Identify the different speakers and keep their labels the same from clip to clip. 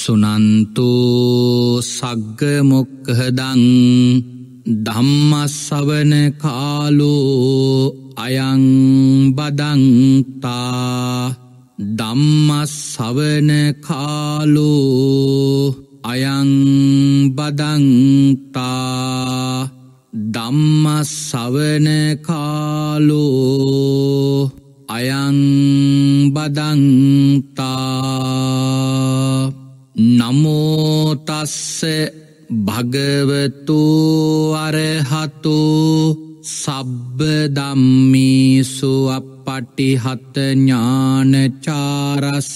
Speaker 1: සුනන්තු සග්ග මොක්කහදං ධම්මස්සවන කාලෝ අයං බදන්තා ධම්මස්සවන කාලෝ අයං බදන්තා ධම්මස්සවන කාලෝ අයං බදන්තා නමෝතස්ස භගවතු අරහතු සබ්බ දම්මීසු අපපටිහත ඥානචාරස්ස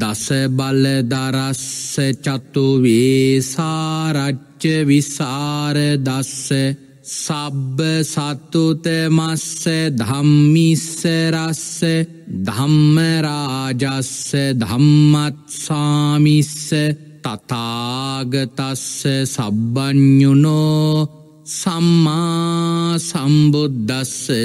Speaker 1: දස බලදරස්ස චතුවේ සාරච්ච විසාර දස්ස සබ්බ සත්තුතමස්ස ධම්මිස්සරස්ස ධම්මරාජස්ස ධම්මත්සාමිස්ස තතාගතස්ස සබ්බ්ඥුනෝ සම්මා සම්බුද්ධස්සේ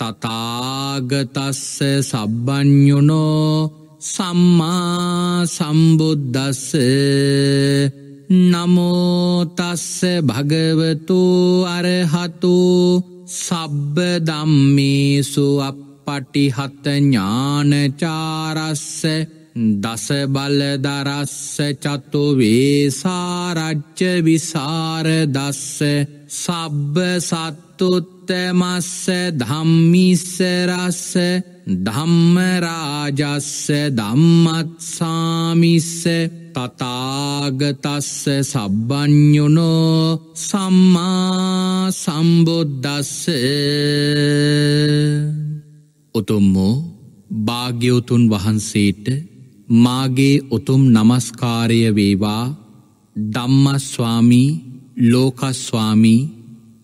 Speaker 1: තතාගතස්ස සබ්බ්ඥුණෝ සම්මා සම්බුද්ධස්ස නමෝතස්ස භගවතු අරහතු සබ්බ දම්මේසු අප පටිහතඥානචාරස්ස දසබලදරස්ස චතුවේසාරච්ච විසාරදස්ස සබ්බ සත් සත්තුත්තමස්ස ධම්මිස්සරස්ස ධම්මරාජස්ස ධම්මත්සාමිස්ස තතාගතස්ස සබ්බ්ඥුනෝ සම්මා සම්බුද්ධස්ස උතුම්මෝ භාග්‍යවතුන් වහන්සේට මාගේ උතුම් නමස්කාරය වේවා ධම්මස්වාමී ලෝකස්වාමී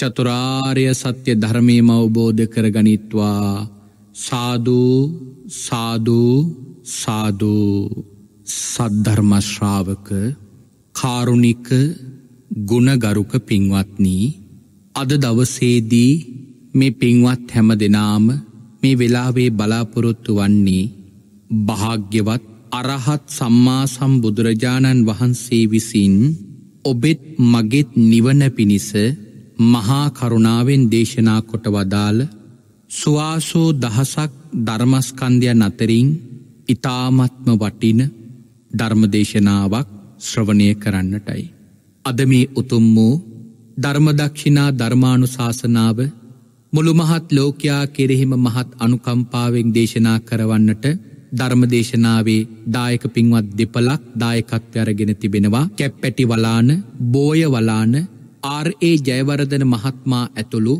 Speaker 1: චතුරාර්ය සත්‍ය ධර්මයම අවබෝධ කරගනිත්වා සාධූ සාධූ සාධූ සද්ධර්මශ්‍රාවක කාරුණික ගුණගරුක පින්වත්නී අද දවසේදී මේ පින්වත් හැම දෙනාම මේ වෙලාවේ බලාපොරොත්තු වන්නේ භාග්‍යවත් අරහත් සම්මා සම්බුදුරජාණන් වහන්සේ විසින් ඔබෙත් මගෙත් නිවන පිණිස මහා කරුණාවෙන් දේශනා කොට වදාළ ස්වාසෝ දහසක් ධර්මස්කන්ධයන් අතරින් ඉතාමත්ම වටින ධර්මදේශනාවක් ශ්‍රවණය කරන්නටයි. අද මේ උතුම් වූ ධර්මදක්ෂිනා ධර්මාණු ශාසනාව මුළුමහත් ලෝකයා කෙරෙහිම මහත් අනුකම්පාවෙන් දේශනා කරවන්නට ධර්මදේශනාවේ දායක පින්වත් දෙපලක් දායකත්වයරගෙන තිබෙනවා කැප්පැටි වලාන බෝය වලාන ආර්ඒ ජයවරදන මහත්මා ඇතුළු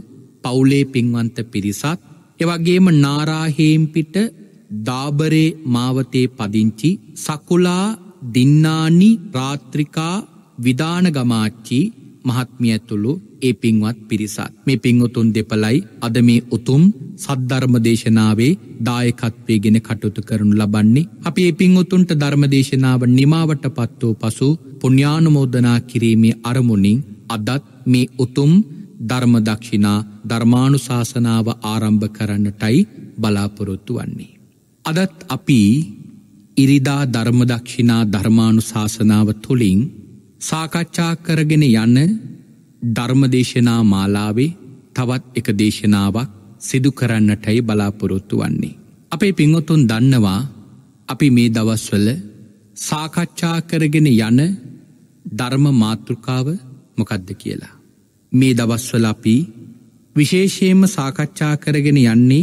Speaker 1: පවුලේ පින්වන්ත පිරිසත් එවගේම නාරාහේම්පිට දාබරේ මාවතේ පදිංචි සකුලා දින්නානි රාත්‍රිකා විධානගමාච්චි මහත්මිය ඇතුළු ඒ පින්වත් පිරිසත් මේ පින්වතුන් දෙපලයි අද මේ උතුම් සද්ධර්මදේශනාවේ දායකත්වයගෙන කටයුතු කරනු ලබන්නේ අපි ඒ පින්වතුන්ට ධර්මදේශනාව නිමාවට පත් වූ පසු පුුණ්‍යානුමෝදනා කිරීමේ අරමුණින් අදත් මේ උතුම් ධර්මදක්ෂිනා ධර්මානුශාසනාව ආරම්භ කරන්නටයි බලාපොරොත්තු වන්නේ. අදත් අපි ඉරිදා ධර්මදක්ෂිනා ධර්මානුශාසනාව තුළින් සාකච්ඡා කරගෙන යන්න ධර්මදේශනා මාලාවේ තවත් එක දේශනාවක් සිදු කරන්නටයි බලාපොරොත්තු වන්නේ. අපේ පිංවතුන් දන්නවා අපි මේ දවස්වල සාකච්ඡා කරගෙන යන ධර්ම මාතෘකාව මොකද්ද කියලා. මේ දවස්වල අපි විශේෂයෙන්ම සාකච්ඡා කරගෙන යන්නේ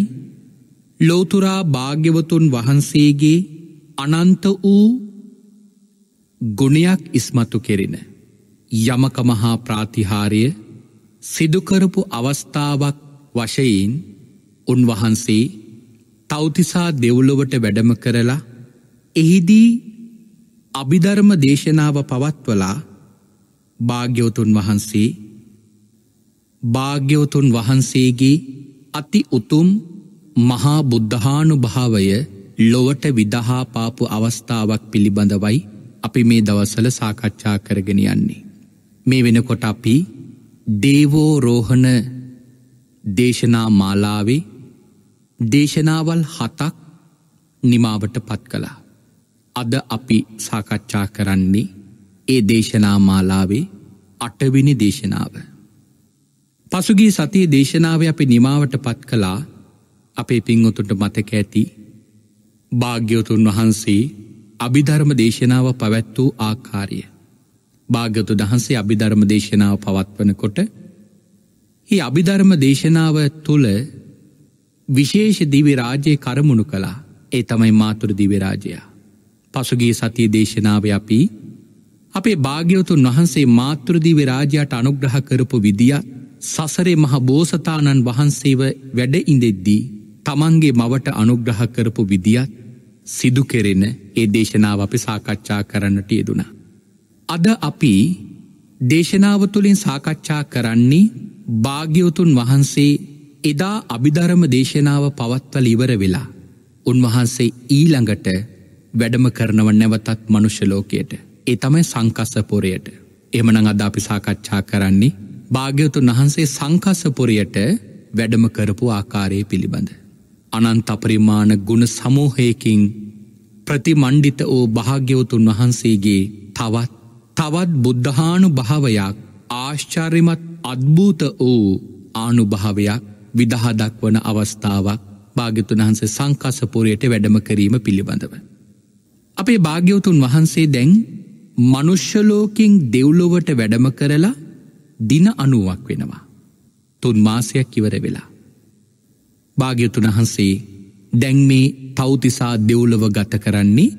Speaker 1: ලෝතුරා භාග්‍යවතුන් වහන්සේගේ අනන්ත වූ ගුණයක් ඉස්මතු කෙරෙන. යමකමහා ප්‍රාතිහාරය සිදුකරපු අවස්ථාවක් වශයෙන් උන්වහන්සේ තෞතිසා දෙව්ලොවට වැඩම කරලා එහිදී අභිධර්ම දේශනාව පවත්වලා භාග්‍යවතුන් වහන්සේ භාග්‍යවතුන් වහන්සේගේ අති උතුම් මහා බුද්ධහානු භාවය ලොවට විදහා පාපු අවස්ථාවක් පිළිබඳවයි අපි මේ දවසල සාකච්ඡා කරගෙන යන්නේ. මේ වෙනකොට අපි දේවෝ රෝහණ දේශනා මාලාවේ දේශනාවල් හතක් නිමාවට පත් කලා. අද අපි සාකච්ඡා කරන්නේ ඒ දේශනා මාලාවේ අටවිනි දේශනාව. පසුගිය සතියේ දේශනාව අපි නිමාවට පත් කළා අපේ පින්වතුන්ට මතක ඇති භාග්‍යවතුන් වහන්සේ අභිධර්ම දේශනාව පැවැත් වූ ආකාරය. භාග්‍යතු දහන්සේ අභිධර්ම දේශනාව පවත්වනකොට ඒ අභිධර්ම දේශනාව තුළ විශේෂ දිවිරාජය කරමුණු කලා ඒ තමයි මාතුර දිවිරාජයා. පසුගේ සතිය දේශනාව අපි අපේ භාග්‍යවතුන් වහන්සේ මාතෘදිව රාජයාට අනුග්‍රහ කරපු විදිිය සසරේ මහ බෝසතාණන් වහන්සේව වැඩ ඉඳෙද්දී තමන්ගේ මවට අනුග්‍රහ කරපු විදිියත් සිදු කෙරෙන ඒ දේශනාව අපි සාකච්ඡා කරන්නට යෙදුණ. අද අපි දේශනාව තුළින් සාකච්ඡා කරන්නේ භාග්‍යවතුන් වහන්සේ එදා අභිධරම දේශනාව පවත්වල ඉවර වෙලා උන්වහන්සේ ඊළඟට වැඩම කරනව නැවතත් මනුෂ්‍යලෝකයට. ඒ තමයි සංකස්සපොරයට. එමනං අද අපි සාකච්ඡා කරන්නේ භාග්‍යවතුන් වහන්සේ සංකස්සපොරයට වැඩම කරපු ආකාරයේ පිළිබඳ. අනන්ත අපරිමාණ ගුණ සමූහයකින් ප්‍රතිමණ්ඩිත වූ භාග්‍යවතුන් වහන්සේගේ තවත් තවත් බුද්ධහානු භාවයක් ආශ්චර්යමත් අත්භූත වූ ආනුභාවයක් විදහදක්වන අවස්ථාවක් භාග්‍යතුන් වහන්සේ සංකසපුරයට වැඩම කිරීම පිළිබඳව. අපේ භාග්‍යවතුන් වහන්සේ දැන් මනුෂ්‍යලෝකින් දෙව්ලොවට වැඩම කරලා දින අනුවක් වෙනවා. තුන් මාසයක් ඉවර වෙලා. භාග්‍යතුන් වහන්සේ දැන් මේ තෞතිසා දෙව්ලොව ගත කරන්නේ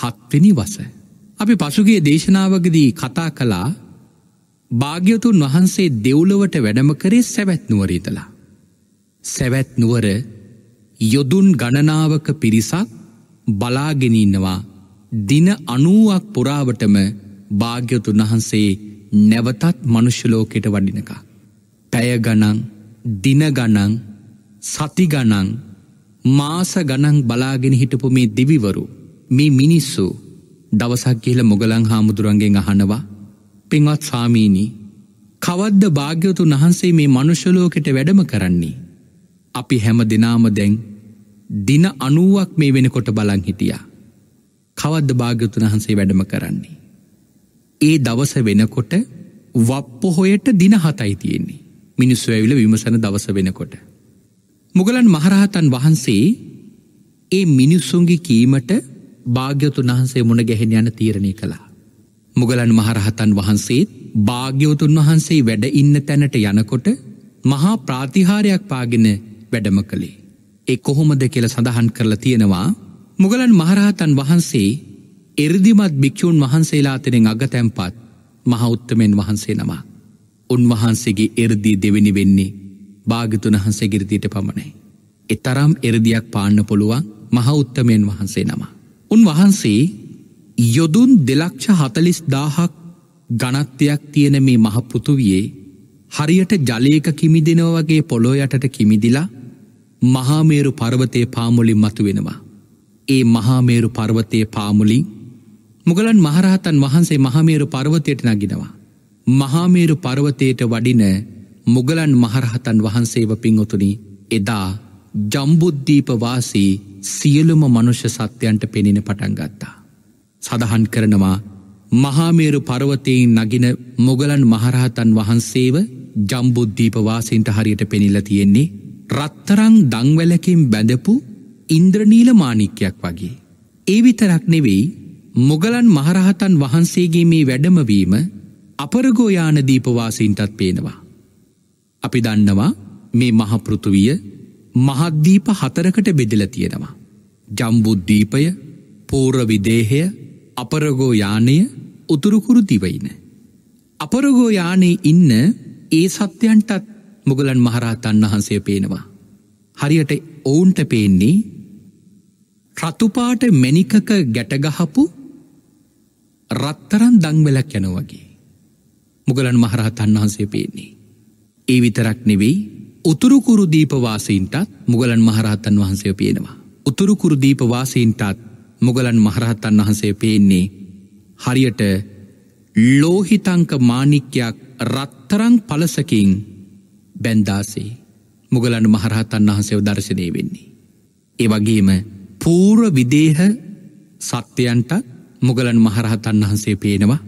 Speaker 1: හත්වෙනි වස. අපි පසුගේ දේශනාවගදී කතා කළා භාග්‍යතුන් වහන්සේ දෙව්ලොවට වැඩම කරේ සැවැත් නුවරීතලා. සැවැත් නුවර යොදුන් ගණනාවක පිරිසක් බලාගෙනඉන්නවා දින අනුවක් පුරාවටම භාග්‍යතුන් වහන්සේ නැවතත් මනුෂ්‍යලෝකෙට වඩිනකා. පැයගනං දිනගනං සතිගනං මාස ගනං බලාගෙන හිටපු මේ දිවිවරු මේ මිනිස්සු දවසක් කියල මොගලං හාමුදුරන්ගෙන් අහනවා පින්වත් ස්වාමීණී කවද්ද භාග්‍යවතු වහන්සේ මේ මනුෂලෝකෙට වැඩම කරන්නේ. අපි හැම දෙනාම දැන් දින අනුවක් මේ වෙනකොට බලං හිටියා. කවද්ද භාග්‍යතුන් වහන්සේ වැඩම කරන්නේ. ඒ දවස වෙනකොට වප්පොහොයට දින හතයි තියෙන්නේ මිනිස්සු ඇවිල විමසන දවස වෙනකොට. මුගලන් මහරහතන් වහන්සේ ඒ මිනිස්සුන්ගේ කීමට භාග්‍යතුන් වහන්සේ මුණ ගැහෙන යන තීරණය කළා. මුගලන් මහරහතන් වහන්සේත් භාග්‍යවතුන් වහන්සේ වැඩ ඉන්න තැනට යනකොට මහා ප්‍රාතිහාරයක් පාගෙන වැඩම කළේ. ඒ කොහොමද කියල සඳහන් කරලා තියෙනවා මුගලන් මහරහතන් වහන්සේ එරදිමත් භික්‍ෂූන් වහන්සේලා අතරෙන් අගතැම්පත් මහඋත්තමෙන් වහන්සේ නමා. උන්වහන්සේගේ එරදී දෙවෙනි වෙන්නේ භාගතුන හන්සේගිරිතියට පමණයි. එතරම් එරදියක් පාන්න පුළුවන් මහඋත්තමයෙන් වහන්සේ නමා. උන්වහන්සේ යොදුන් දෙලක්ෂ හතලිස් දාහක් ගනත්වයක් තියෙන මේ මහපෘතුවයේ හරියට ජලයක කිමිදිනව වගේ පොළොයටට කිමිදිලා මහාමේරු පර්වතය පාමුලින් මතු වෙනවා. ඒ මහාමේරු පර්වතය පාමුලින් මුගලන් මහරහතන් වහන්සේ මහමේරු පර්වතයට නගෙනවා. මහාමේරු පර්වතයට වඩින මුගලන් මහරහතන් වහන්සේව පින්වතුනි එදා ජම්බුද්ධීපවාසී සියලුම මනුෂ්‍ය සත්‍යයන්ට පෙනෙන පටන්ගත්තා. සඳහන් කරනවා මහාමේරු පරවතයෙන් නගින මොගලන් මහරහතන් වහන්සේව ජම්බුද්ධීපවාසීන්ට හරියට පෙනිල තියෙන්නේ රත්තරං දංවැලකින් බැඳපු ඉන්ද්‍රනීල මානික්‍යයක් වගේ. ඒ විතරක් නෙවෙයි මොගලන් මහරහතන් වහන්සේගේ මේ වැඩමවීම අපරගෝයාන දීපවාසීන්ටත් පේනවා. අපි දන්නවා මේ මහපෘතුවිය මහද්දීප හතරකට බෙදල තියෙනවා. ජම්බුද්ධීපය පූර්විදේහය අපරගෝයානය උතුරුකුරු දිවයින. අපරගෝයානේ ඉන්න ඒ සත්‍යයන්ටත් මුගලන් මහරහතන් වහන්සේ පේනවා. හරියට ඔවුන්ට පේන්නේ රතුපාට මෙනිකක ගැටගහපු රත්තරන් දංවලක් යන වගේ. මුගලන් මහරහතන් වහන්සේ පේන්නේ. ඒ විතරක් නෙවෙයි උතුරුකුරු දීපවාසීන්ටත් මුගලන් මහරහතන් වහන්සය පේනවා. උතුරුකුරු දීපවාසීන්ටත් මුගලන් මහරහත්තන් වහන්සේ පේන්නේ හරියට ලෝහිතංක මානික්‍යයක් රත්තරං පලසකින් බැන්දාසේ මුගලන් මහරහතන් වහන්සේව දර්ශනය වෙන්නේ. ඒ වගේම පූර්ව විදේහ සත්‍යයන්ට මුගලන් මහරහතන් වහන්සේ පේනවා.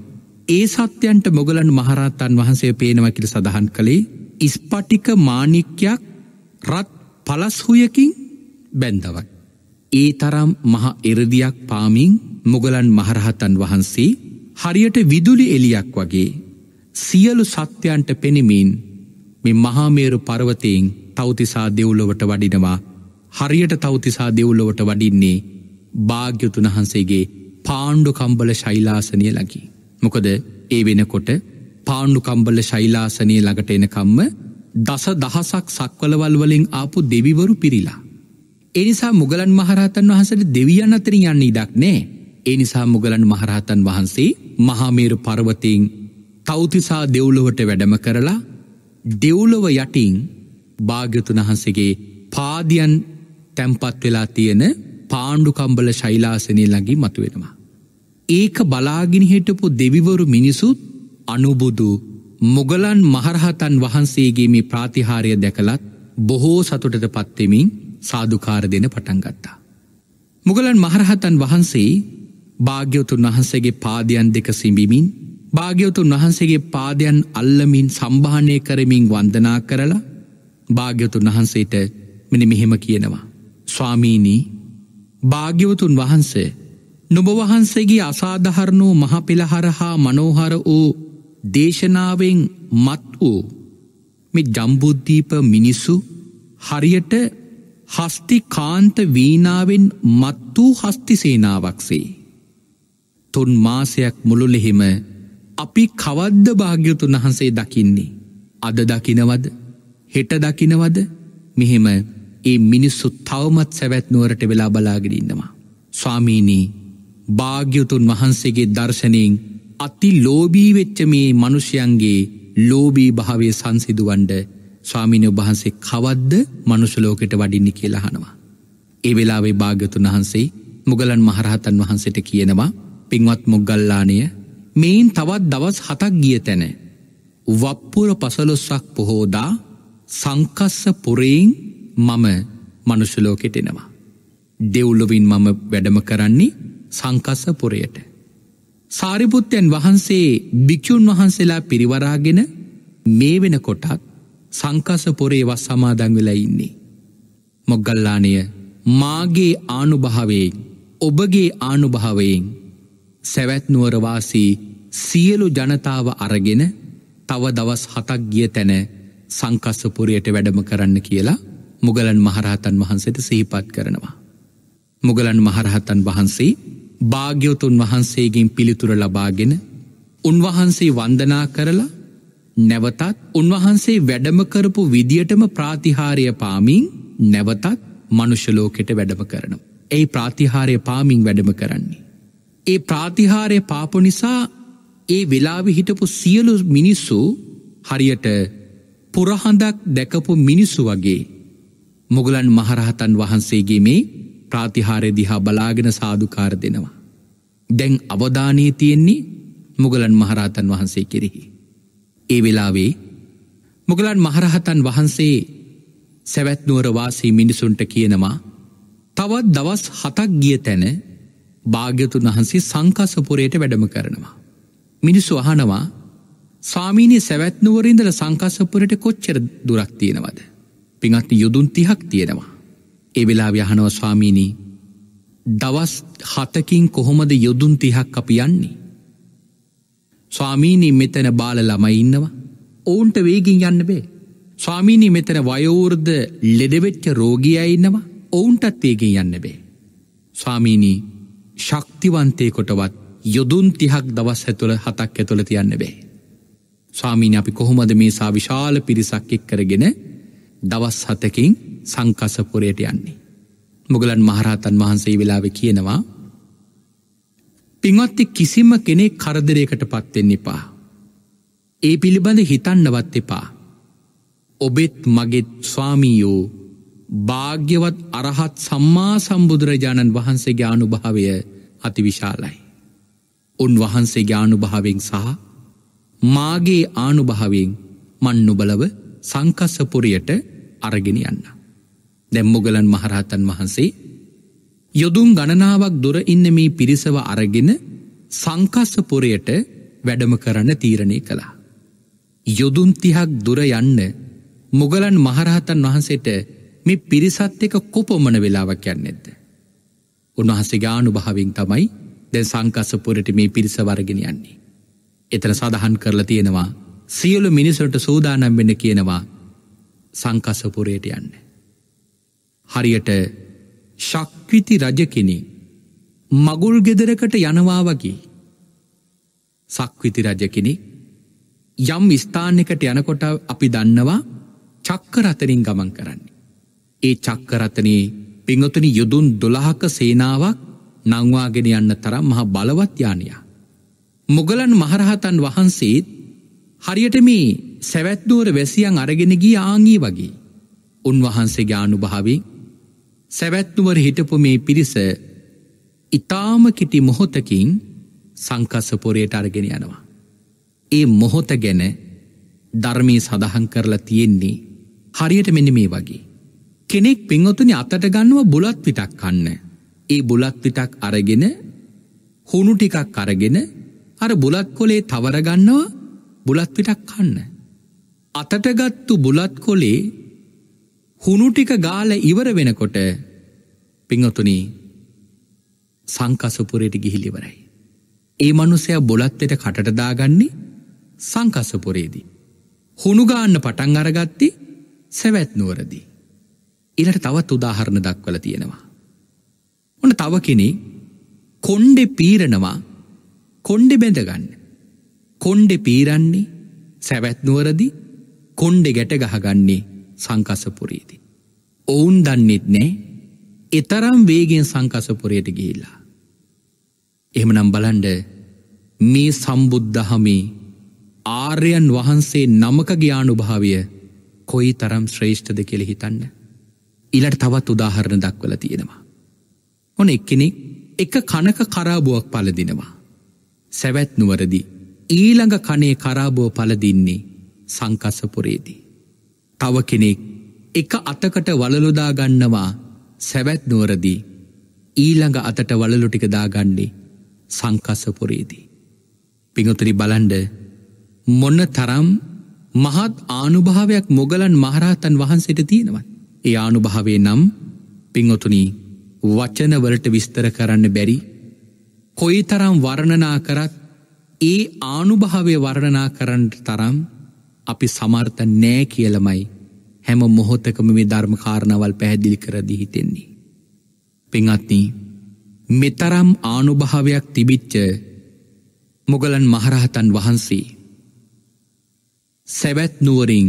Speaker 1: ඒ සත්‍යයන්ට මුගලන් මහරහතන් වහන්සේ පේනවකිට සඳහන් කළේ ඉස්පටික මානික්‍යයක් රත් පලස්හුයකින් බැන්දවක්. ඒ තරම් මහ එරදියක් පාමින් මුගලන් මහරහතන් වහන්සේ හරියට විදුලි එලියක් වගේ සියලු සත්‍යයන්ට පෙනෙමින් මෙ මහාමේරු පරවතයෙන් තෞතිසා දෙව්ලොවට වඩිනවා හරියට තවතිසා දෙව්ලොවට වඩින්නේ භාග්‍යතුන් වහන්සේගේ පාණ්ඩුකම්බල ශෛලාසනය ලකි. මොකද ඒ වෙනකොට පාණ්ඩුකම්බල ශෛලාසනය ළඟට එනකම්ම දස දහසක් සක්වලවල්වලින් ආපු දෙවිවරු පිරිලා. එනිසා මුගලන් මහරහතන් වහසට දෙවියන් අතරින් යන්නේ ඉඩක් නෑ. එනිසා මුගලන් මහරහතන් වහන්සේ මහාමේරු පරවතින් තෞතිසා දෙව්ලොවට වැඩම කරලා දෙව්ලොව යටින් භාග්‍යතුන් වහන්සේගේ පාදියන් තැම්පත් වෙලා තියෙන පාණ්ඩුකම්බල ශෛලාසනය ලඟින් මතුවෙනවා. ඒක බලාගෙන හිටපු දෙවිවරු මිනිසුත් අනුබුදු මුගලන් මහරහතන් වහන්සේගේ මේ ප්‍රාතිහාරය දැකලත් බොහෝ සතුටට පත්වෙමින් සාධකාර දෙන පටන්ගත්තා. මුගලන් මහරහතන් වහන්සේ භාග්‍යවතුන් වහන්සේගේ පාදයන් දෙක සිඹිමින් භාග්‍යවතුන් වහන්සේගේ පාදයන් අල්ලමින් සම්භානය කරමින් වන්දනා කරලා භාග්‍යවතුන් වහන්සේට මෙන මෙහෙම කියනවා. ස්වාමීනී භාග්‍යවතුන් වහන්සේ නොබවහන්සේගේ අසාධහරණූ මහපෙළහර හා මනෝහර වූ දේශනාවෙන් මත් වූ මෙ ජම්බුද්ධීප මිනිස්සු හරියට හස්ති කාන්ත වීනාවෙන් මත් වූ හස්තිසේනාවක්සේ. තුන් මාසයක් මුළුලෙහෙම අපි කවද්ද භාග්‍යතුන් වහන්සේ දකින්නේ. අද දකිනවද හෙට දකිනවද මෙහෙම ඒ මිනිස්සු තවමත් සැවැත් නුවරට වෙලා බලාගෙන ඉන්නවා. ස්වාමීනී භාග්‍යවතුන් වහන්සේගේ දර්ශනයෙන් අති ලෝබී වෙච්ච මේ මනුෂ්‍යයන්ගේ ලෝබී භාවය සංසිදුවන්ඩ ස්වාමිනය වහන්සේ කවද්ද මනුෂලෝකෙට වඩින්න කියලාහනවා. ඒ වෙලාවේ භාගතුන් වහන්සේ මුගලන් මහරහතන් වහන්සට කියනවා පින්වත් මුගල්ලානය මෙයින් තවත් දවස් හතක් ගිය තැන. වප්පුර පසලොස්සක් පොහෝදා සංකස්ස පුරයෙන් මම මනුෂලෝකෙට එනවා. දෙව්ලොවින් මම වැඩම කරන්නේ සංකස්සපුරයට. සාරිපුත්තයන් වහන්සේ භික්‍ෂූන් වහන්සේලා පිරිවරාගෙන මේ වෙන කොටත් සංකසපොරේ වස් සමාදංවෙලා ඉන්නේ. මොග්ගල්ලානය මාගේ ආනුභාවයෙන් ඔබගේ ආනුභාවයෙන් සැවැත්නුවරවාසී සියලු ජනතාව අරගෙන තව දවස් හතක් ගිය තැන සංකස්සපුරයට වැඩම කරන්න කියලා මුගලන් මහරහතන් වහන්සේට සහිපත් කරනවා. මුගලන් මහරහතන් වහන්සේ භාග්‍යවතුන් වහන්සේගෙන් පිළිතුර ලබාගෙන උන්වහන්සේ වන්දනා කරලා නැවතත් උන්වහන්සේ වැඩමකරපු විදියටම ප්‍රාතිහාරය පාමින් නැවතත් මනුෂලෝකෙට වැඩම කරනවා. ඒ ප්‍රාතිහාරය පාමින් වැඩම කරන්නේ. ඒ ප්‍රාතිහාරය පාපු නිසා ඒ වෙලාවි හිටපු සියලු මිනිස්සු හරියට පුරහඳක් දැකපු මිනිස්සු වගේ මුගලන් මහරහතන් වහන්සේගේ මේ ප්‍රාතිහාරය දිහා බලාගෙන සාධකාර දෙනවා. දැන් අවධානය තියෙන්නේ මුගලන් මහරහතන් වහන්සේ කෙරෙහි. ඒ වෙලාවේ මුගලන් මහරහතන් වහන්සේ සැවැත්නුවරවාසී මිනිසුන්ට කියනවා තවත් දවස් හතක් ගිය තැන භාග්‍යතුන් වහන්සේ සංකසපුරයට වැඩම කරනවා. මිනිස්සු අහනවා ස්වාමීනය සැවැත්නුවරින්දල සංකසපුරට කොච්චර දුරක් තියෙනවද. පිඟත්න යුදුන් තිහක් තියෙනවා. එවෙලා යහනව ස්වාමීණී දවස් හතකින් කොහොමද යොදුන් තිහක් අපි යන්නේ. ස්වාමීනී මෙතැන බාල ළමයි ඉන්නවා ඔවුන්ට වේගින් යන්න බේ. ස්වාමීනී මෙතන වයෝර්ද ලෙඩවෙච්ච රෝගිය ඉන්නවා ඔවුන්ටත් ඒගෙන් යන්න බේ. ස්වාමීනී ශක්තිවන්තයකොටවත් යොදුන් තිහක් දවස් ඇතුළ හතක් ඇතුළ තියන්න බේ. ස්වාමීනි අපි කොහොමද මේ සා විශාල පිරිසක් එක් කරගෙන දවස් හතකින් සංකසපුරයට යන්නේ. මුගලන් මහරහතන් වහන්සේ වෙලාව කියනවා පින්වත්ති කිසිම කෙනෙක් කරදරයකට පත්වෙන්න එපා. ඒ පිළිබඳ හිතන්නවත් එපා. ඔබෙත් මගෙත් ස්වාමීයෝ භාග්‍යවත් අරහත් සම්මා සම්බුදුරජාණන් වහන්සේ ගානුභාවය අතිවිශාලයි. උන්වහන්සේ ගානුභාවෙන් සහ මාගේ ආනුභාවෙන් මන්නුබලව සංකස්සපුරයට අරගෙන යන්න. දැම්මොගලන් මහරහතන් වහන්සේ යොදුම් ගණනාවක් දුර ඉන්න මේ පිරිසව අරගෙන සංකස්සපොරයට වැඩම කරන්න තීරණය කළා. යොදුන් තිහක් දුර යන්න මොගලන් මහරහතන් වහන්සේට මේ පිරිසත් එක කොපොමන වෙලාවක් යන්න ඇද. උන්වහන්සේ ගානු භාවින් තමයි දැ සංකස්සපුරට මේ පිරිස වරගෙන යන්නේ. එතන සඳහන් කරලා තියෙනවා සියලු මිනිසට සූදානම් වෙන්න කියනවා සංකසපුරයට යන්න. හරියට ශක්විති රජකෙනෙ මගුල් ගෙදරකට යනවා වගේ සක්විති රජකෙනෙ යම් ස්ථානකට යනකොට අපි දන්නවා චක්කරතනින් ගමන් කරන්නේ. ඒ චක්කරතනයේ පිංහතුනි යුදුන් දොළහක සේනාවක් නංවාගෙන යන්න තරම් මහ බලවත් යානයා. මුගලන් මහරහතන් වහන්සේත් හරියට මේ සැවැත්නුවර වැසියන් අරගෙන ගිය ආංගී වගේ. උන්වහන්සේගේ අනුභාවෙන් සැවැත්නුවර හිටපු මේ පිරිස ඉතාම කිටි මොහොතකින් සංකස්සපොරයට අරගෙන යනවා. ඒ මොහොත ගැන ධර්මී සඳහන් කරලා තියෙන්නේ හරියට මෙන්න මේ වගේ. කෙනෙක් පින්වතුනි අතට ගන්නුව බුලත් පිටක් කන්න. ඒ බුලත් පිටක් අරගෙන හුණු ටිකක් අරගෙන අර බුලත් කොලේ තවරගන්නවා බුලත් පිටක් කන්න. අතටගත්තු බුලත් කොලේ හුණුටික ගාල ඉවර වෙනකොට පිංහතුනී සංකසපුරයට ගිහිලිවරයි. ඒ මනුසය බොලත්වෙට කටටදාගන්නේ සංකසපුරේදී. හුණුගාන්න පටන් අරගත්ති සැවැත්නුවරදී. ඉලට තවත් උදාහරණ දක්වල තියෙනවා. ඔන තව කෙනෙ කොන්්ඩෙ පීරණවා කොන්්ඩෙ බැඳගන්න. කොන්්ඩෙ පීරන්නේ සැවැත්නුවරදි කොන්්ඩෙ ගැට ගහගන්නේ සංකසපුරේදී. ඔවුන් දන්නෙත් නෑ එතරම් වේගෙන් සංකසපුරයට ගිහිලා. එහෙමනම් බලන්ඩ මේ සම්බුද්ධහමේ ආර්යන් වහන්සේ නමක ග්‍යානුභාවය කොයි තරම් ශ්‍රේෂ්ඨද කෙළෙ හිතන්න. ඉලට තවත් උදාහරණ දක්වල තියෙනවා. ඔොන එක්කෙනෙක් එක කනක කරාබුවක් පලදිනවා. සැවැත් නුවරදි ඊළඟ කනේ කරාබෝ පලදින්නේ සංකස්සපුරේදී. තව කෙනෙක් එක අතකට වලලොදාගන්නවා සැවැත් නුවරදී ඊළඟ අතට වලලොටික දාගන්නේ සංකස්සපුරේදී. පිඟුතුරි බලන්ඩ මොන්න තරම් මහත් ආනුභාවයක් මොගලන් මහරහතන් වහන්සට තියෙනවන්. ඒ ආනුභාවේ නම් පිංහොතුනී වචනවලට විස්තර කරන්න බැරි කොයි තරම් වර්ණනා කරත් ඒ ආනුභාවේ වර්ණනා කරන්න තරම් අපි සමර්ථ නෑ කියලමයි හැම මොහොත්තකම මේ ධර්මකාරණවල් පැහැදිලි කරදි හිතෙන්නේ. පෙංහත්නී මෙතරම් ආනුභාවයක් තිබිච්ච මොගලන් මහරහතන් වහන්සේ. සැවැත් නුවරින්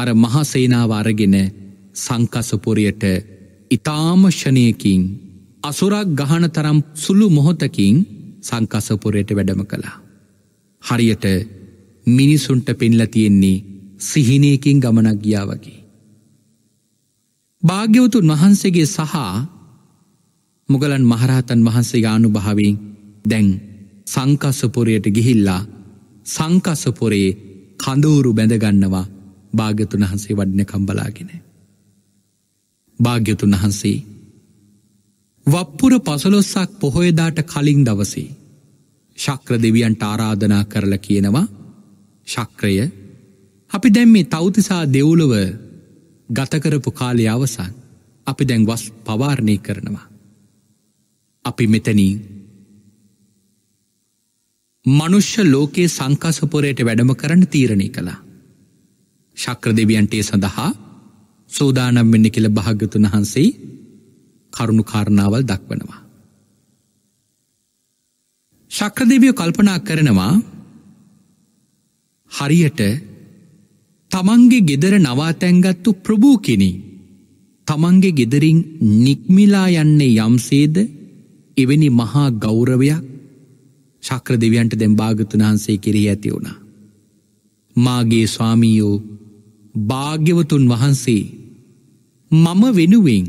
Speaker 1: අර මහසේනාව අරගෙන සංකසපුරයට ඉතාමශනයකින් අසුරක් ගහන තරම් සුළු මොහොතකින් සංකසපුරයට වැඩම කළා. හරියට මිනිසුන්ට පෙන්ල තියෙන්නේ සිහිනයකින් ගමනක් ගියා වගේ. භාග්‍යවතුන් වහන්සේගේ සහ මුගලන් මහරහතන් වහන්සේ ගානු භාවෙන් දැන් සංකස්සපොරයට ගිහිල්ලා සංකස්සපොරේ කඳවුරු බැඳගන්නවා භාග්‍යතුන් වහන්සේ වඩින කම්බලාගෙන. භාග්‍යතුන් වහන්සේ වප්පුර පසලොස්සක් පොහොයදාට කලින් දවසේ ශක්‍ර දෙවියන්ට ආරාධනා කරල කියනවා ශක්‍රය අපි දැන් මේ තෞතිසා දෙව්ලොව ගතකරපු කාලය අවසන් අපි දැන් වස් පවාරණය කරනවා. අපි මෙතනින් මනුෂ්‍ය ලෝකයේ සංකාසපොරයට වැඩම කරන්න තීරණය කළා. ශක්‍ර දෙවියන්ටේ සඳහා සෝදානම් වෙන්න කියල භාග්‍යතුන් වහන්සේ කරුණු කාරණාවල් දක්වනවා. ශක්‍රදේවියෝ කල්පනා කරනවා හරියට තමන්ගේ ගෙදර නවාතැන්ගත්තු ප්‍රභූ කෙනෙ තමන්ගේ ගෙදරින් නික්මිලා යන්නේ යම්සේද එවැනි මහා ගෞරවයක් ශක්‍ර දෙවියන්ට දැම් භාගතුන් වහන්සේ කෙරෙහි ඇති වුණා. මාගේ ස්වාමීයෝ භාග්‍යවතුන් වහන්සේ මම වෙනුවෙන්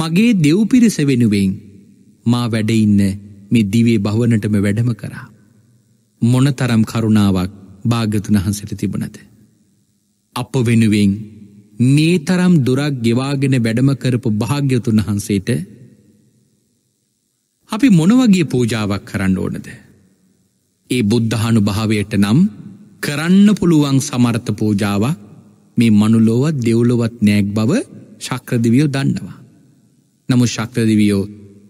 Speaker 1: මගේ දෙව්පිරිස වෙනුවෙන් මා වැඩඉන්න මේ දිවේ භවනටම වැඩම කරා. මොනතරම් කරුණාවක් භාග්‍යතුන් වහන්සට තිබනද. අප වෙනුවෙන් මේ තරම් දුරක් ගෙවාගෙන වැඩම කරපු භාග්‍යතුන් වහන්සේට අපි මොනවගේ පූජාවක් කරන්න ඕනද. ඒ බුද්ධහනු භාවයට නම් කරන්න පුළුවන් සමර්ථ පූජාව මේ මනුලොවත් දෙව්ලොවත් නෑක් බව ශක්‍රදිවියෝ දන්නවා. නමු ශක්‍රදිවියෝ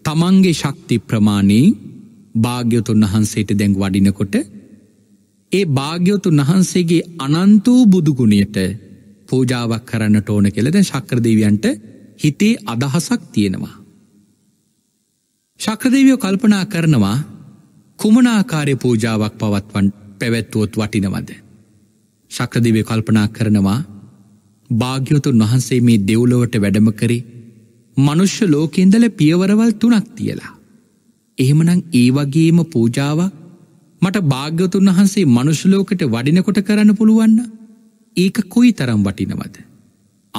Speaker 1: තමන්ගේ ශක්ති ප්‍රමාණී භාග්‍යතුන් වහන්සේට දැන් වඩිනකොට ඒ භාග්‍යවතුන් වහන්සේගේ අනන්තූ බුදුගුණයට පූජාවක් කරන්න ටෝන කෙලද ශක්‍රදේවියන්ට හිතේ අදහසක් තියෙනවා. ශක්‍රදේවියෝ කල්පනා කරනවා කුමනාකාරය පූජාවක් පවත්වන් පැවැත්වුවොත් වටිනවද. ශක්‍රදිවය කල්පනා කරනවා භාග්‍යවතුන් වහන්සේ මේ දෙව්ලොවට වැඩම කරේ මනුෂ්‍ය ලෝකෙන්දල පියවරවල් තුනක් තියලා. එහෙමනං ඒ වගේම පූජාවක් මට භාග්‍යතුන් වහන්සේ මනුෂ්‍යලෝකට වඩිනකොට කරන්න පුළුවන්න ඒක කොයි තරම් වටිනවද.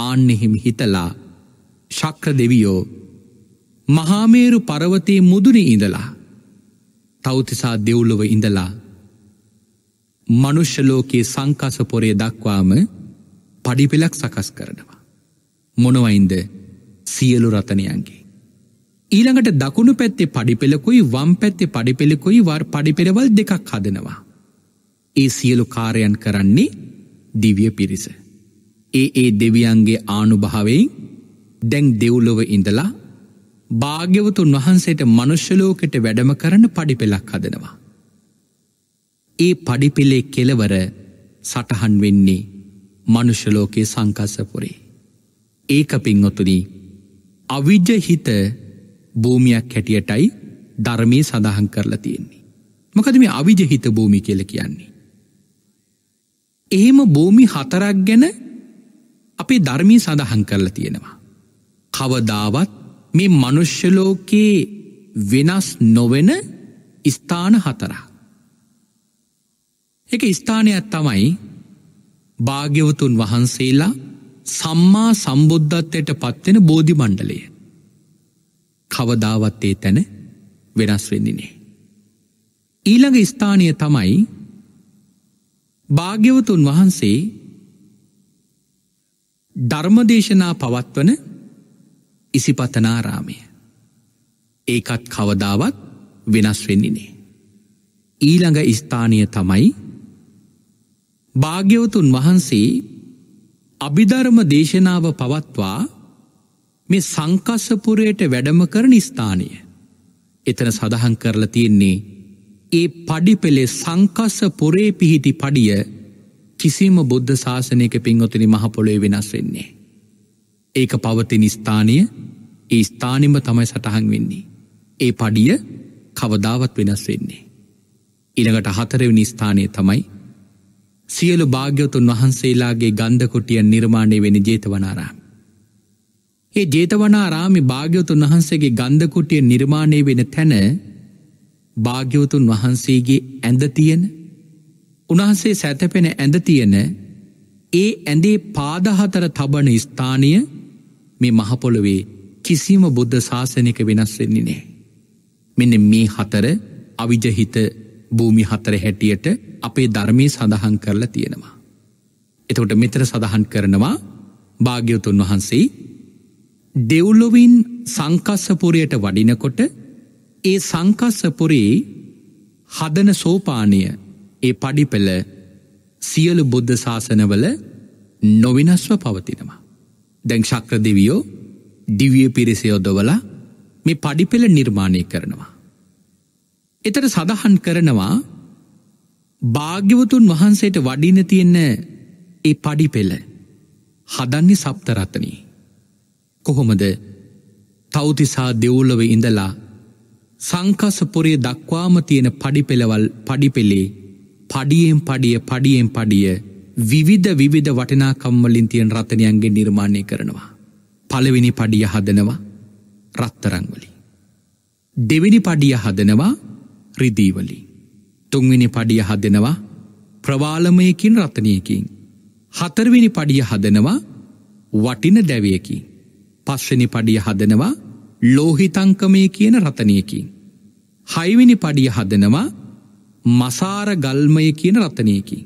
Speaker 1: ආන්න එහෙම හිතලා ශක්‍ර දෙවියෝ මහාමේරු පරවතයේ මුදුනි ඉඳලා තෞතිසා දෙව්ලොව ඉඳලා මනුෂ්‍යලෝකයේ සංකසපොරය දක්වාම පඩිපෙලක් සකස් කරනවා. මොනවයින්ද සියලු රතනයන්ගේ. ඊළඟට දකුණු පැත්තේ පඩිපෙළකුයි වම් පැත්තේ පඩිපෙළකුයි වර් පඩිපෙරවල් දෙකක් හදනවා. ඒ සියලු කාරයන් කරන්නේ දිවිය පිරිස. ඒ ඒ දෙවියන්ගේ ආනුභාවයෙන් දැන් දෙව්ලොව ඉඳලා භාග්‍යවතුන් වහන්සේට මනුෂ්‍යලෝකට වැඩම කරන පඩිපෙළක් හදනවා. ඒ පඩිපෙළේ කෙලවර සටහන් වෙන්නේ මනුෂ්‍යලෝකයේ සංකස්සපුරේ. ඒක පින්ඔතුනී අවිජ්‍යහිත භූමියක් හැටියටයි ධර්මය සඳහන් කරලා තියෙන්නේ. මොකද මේ අවිජහිත භූමි කියල කියන්නේ. එහෙම භූමි හතරක් ගැන අපේ ධර්මී සඳහන් කරලා තියෙනවා. කවදාවත් මේ මනුෂ්‍යලෝකයේ වෙනස් නොවෙන ස්ථාන හතරා. එක ස්ථානයක් තමයි භාග්‍යවතුන් වහන්සේලා සම්මා සම්බුද්ධත්වයට පත්වෙන බෝධි මණ්ඩලය. කවදාවත්තේ තැන වෙනස් වෙදිනේ. ඊළඟ ස්ථානය තමයි භාග්‍යවතුන් වහන්සේ ධර්මදේශනා පවත්වන ඉසිපතනාරාමය ඒකත් කවදාවත් වෙනස් වෙන්නිනේ. ඊළඟ ස්ථානය තමයි භාග්‍යවතුන් වහන්සේ අභිධර්ම දේශනාව පවත්වා මේ සංකස්සපුරයට වැඩම කරන ස්ථානය. එතන සඳහන් කරලා තියෙන්නේ ඒ පඩිපෙළේ සංකස්සපුරේ පිහිටි පඩිය කිසිම බුද්ධ ශාසනයක පින්වතුනි මහපොළොේ වෙනස් වෙන්නේ. ඒක පවතින ස්ථානය ඒ ස්ථානිම තමයි සටහන් වෙන්නේ. ඒ පඩිය කවදාවත් වෙනස් වෙන්නේ. ඉළඟට හතරවෙනි ස්ථානය තමයි සියලු භාග්‍යවතුන් වහන්සේලාගේ ගන්ධකොටිය නිර්මාණය වෙන ජේතවනාරාම. ඒ ජේතවනාරාමි භාග්‍යවතුන් වහන්සේගේ ගන්ධකුටිය නිර්මාණය වෙන තැන භාග්‍යවතුන් වහන්සේගේ ඇඳ තියෙන උන්වහන්සේ සැතපෙන ඇඳ තියෙන ඒ ඇඳේ පාදහතර තබන ස්ථානය මේ මහපොළොවේ කිසිම බුද්ධ ශාසනක වෙනස්වෙන්නේ නෑ. මෙන්න මේ හතර අවිජහිත භූමි හතර හැටියට අපේ ධර්මය සඳහන් කරලා තියෙනවා. එතකොට මෙතර සඳහන් කරනවා භාග්‍යවතුන් වහන්සේ දෙව්ලොවින් සංකස්සපුරයට වඩිනකොට ඒ සංකස්සපුරේ හදන සෝපානය ඒ පඩිපෙළ සියලු බුද්ධ ශාසනවල නොවිනස්ව පවතිනවා. දැන් ශක්‍ර දෙවියෝ දිවිය පිරිසයොදවලා මේ පඩිපෙළ නිර්මාණය කරනවා. එතට සඳහන් කරනවා භාග්‍යවතුන් වහන්සේට වඩින තියෙන්න ඒ පඩිපෙළ හදන්නේ සප්තරත්තනී. කොහොමද තෞතිසා දෙව්ලොව ඉඳලා සංකසපුරේ දක්වාම තියෙන පඩිපෙළවල් පඩිපෙළේ පඩියෙන් පඩිය පඩියෙන් පඩිය විවිධ විවිධ වටිනාකම්වලින් තියෙන් රතනයන්ගේ නිර්මාණය කරනවා. පළවෙනි පඩිය හදනවා රත්තරංවලි. දෙවිනි පඩිය හදනවා රිදීවලි. තුන්විනි පඩිය හදනවා ප්‍රවාලමයකින් රතනයකින්. හතරවිනි පඩිය හදනවා වටින දැවියකින්. පශ්ෂනි පඩිය හදනවා ලෝහිතංකමය කියන රතනයකින්. හයිවිනි පඩිය හදනවා මසාර ගල්මය කියන රතනයකින්.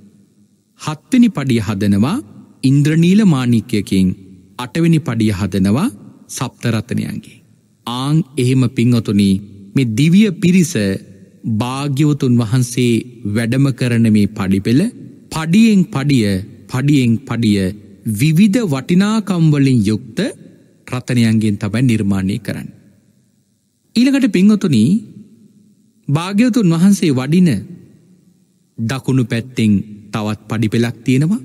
Speaker 1: හත්වනි පඩිය හදනවා ඉන්ද්‍රනීල මානික්‍යයකින් අටවිනි පඩිය හදනවා සප්තරතනයන්ගේ. ආං එහෙම පිංහතුනී මේ දිවිය පිරිස භාග්‍යවතුන් වහන්සේ වැඩම කරන මේ පඩිපෙළ පඩියෙන් පඩිය පඩියෙන් පඩිය විවිධ වටිනාකම්වලින් යුක්ත රත්තනයන්ගෙන් තමයි නිර්මාණය කරන්න. ඊළඟට පිංහොතුන භාග්‍යවතුන් වහන්සේ වඩින දකුණු පැත්තෙන් තවත් පඩිපෙලක් තියෙනවා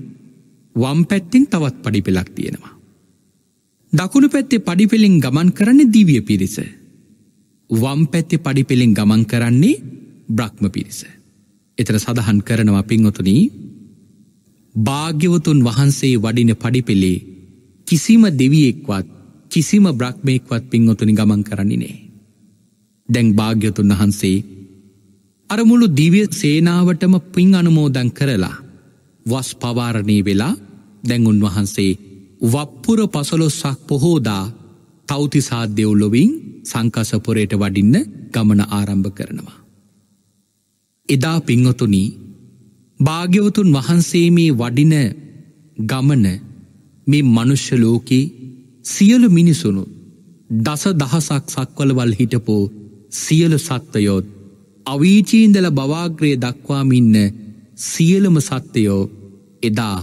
Speaker 1: වම් පැත්තෙන් තවත් පඩිපෙලක් තියෙනවා. දකුණු පැත්තේ පඩිපෙළෙන් ගමන් කරන්නේ දිවිය පිරිස. වම් පැත්තෙ පඩිපෙළෙන් ගමන් කරන්නේ බ්‍රහ්ම පිරිස. එතර සඳහන් කරනවා පිංහොතුනී භාග්‍යවතුන් වහන්සේ වඩින පඩිපෙළේ කිසිම දෙවියෙක්වත් කිසිම බ්‍රක්්මයෙක්වත් පින්වතුනි ගමන් කරන්නේ. දැන් භාග්‍යතුන් වහන්සේ අරමුළු දිවිය සේනාවටම පින් අනුමෝදන් කරලා වස් පවාරණී වෙලා දැන් උන්වහන්සේ වප්පුර පසලොස්සක් පොහෝදා තෞතිසා දෙව්ලොවින් සංකසපොරයට වඩින්න ගමන ආරම්භ කරනවා. එදා පිංහතුනී භාග්‍යවතුන් වහන්සේ මේ වඩින ගමන මේ මනුෂ්‍යලෝකී සියලු මිනිසුණු දස දහසක් සක්වලවල් හිටපෝ සියලු සත්වයෝත් අවීචීන්දල බවාග්‍රය දක්වාමින්න සියලම සත්‍යයෝ එදා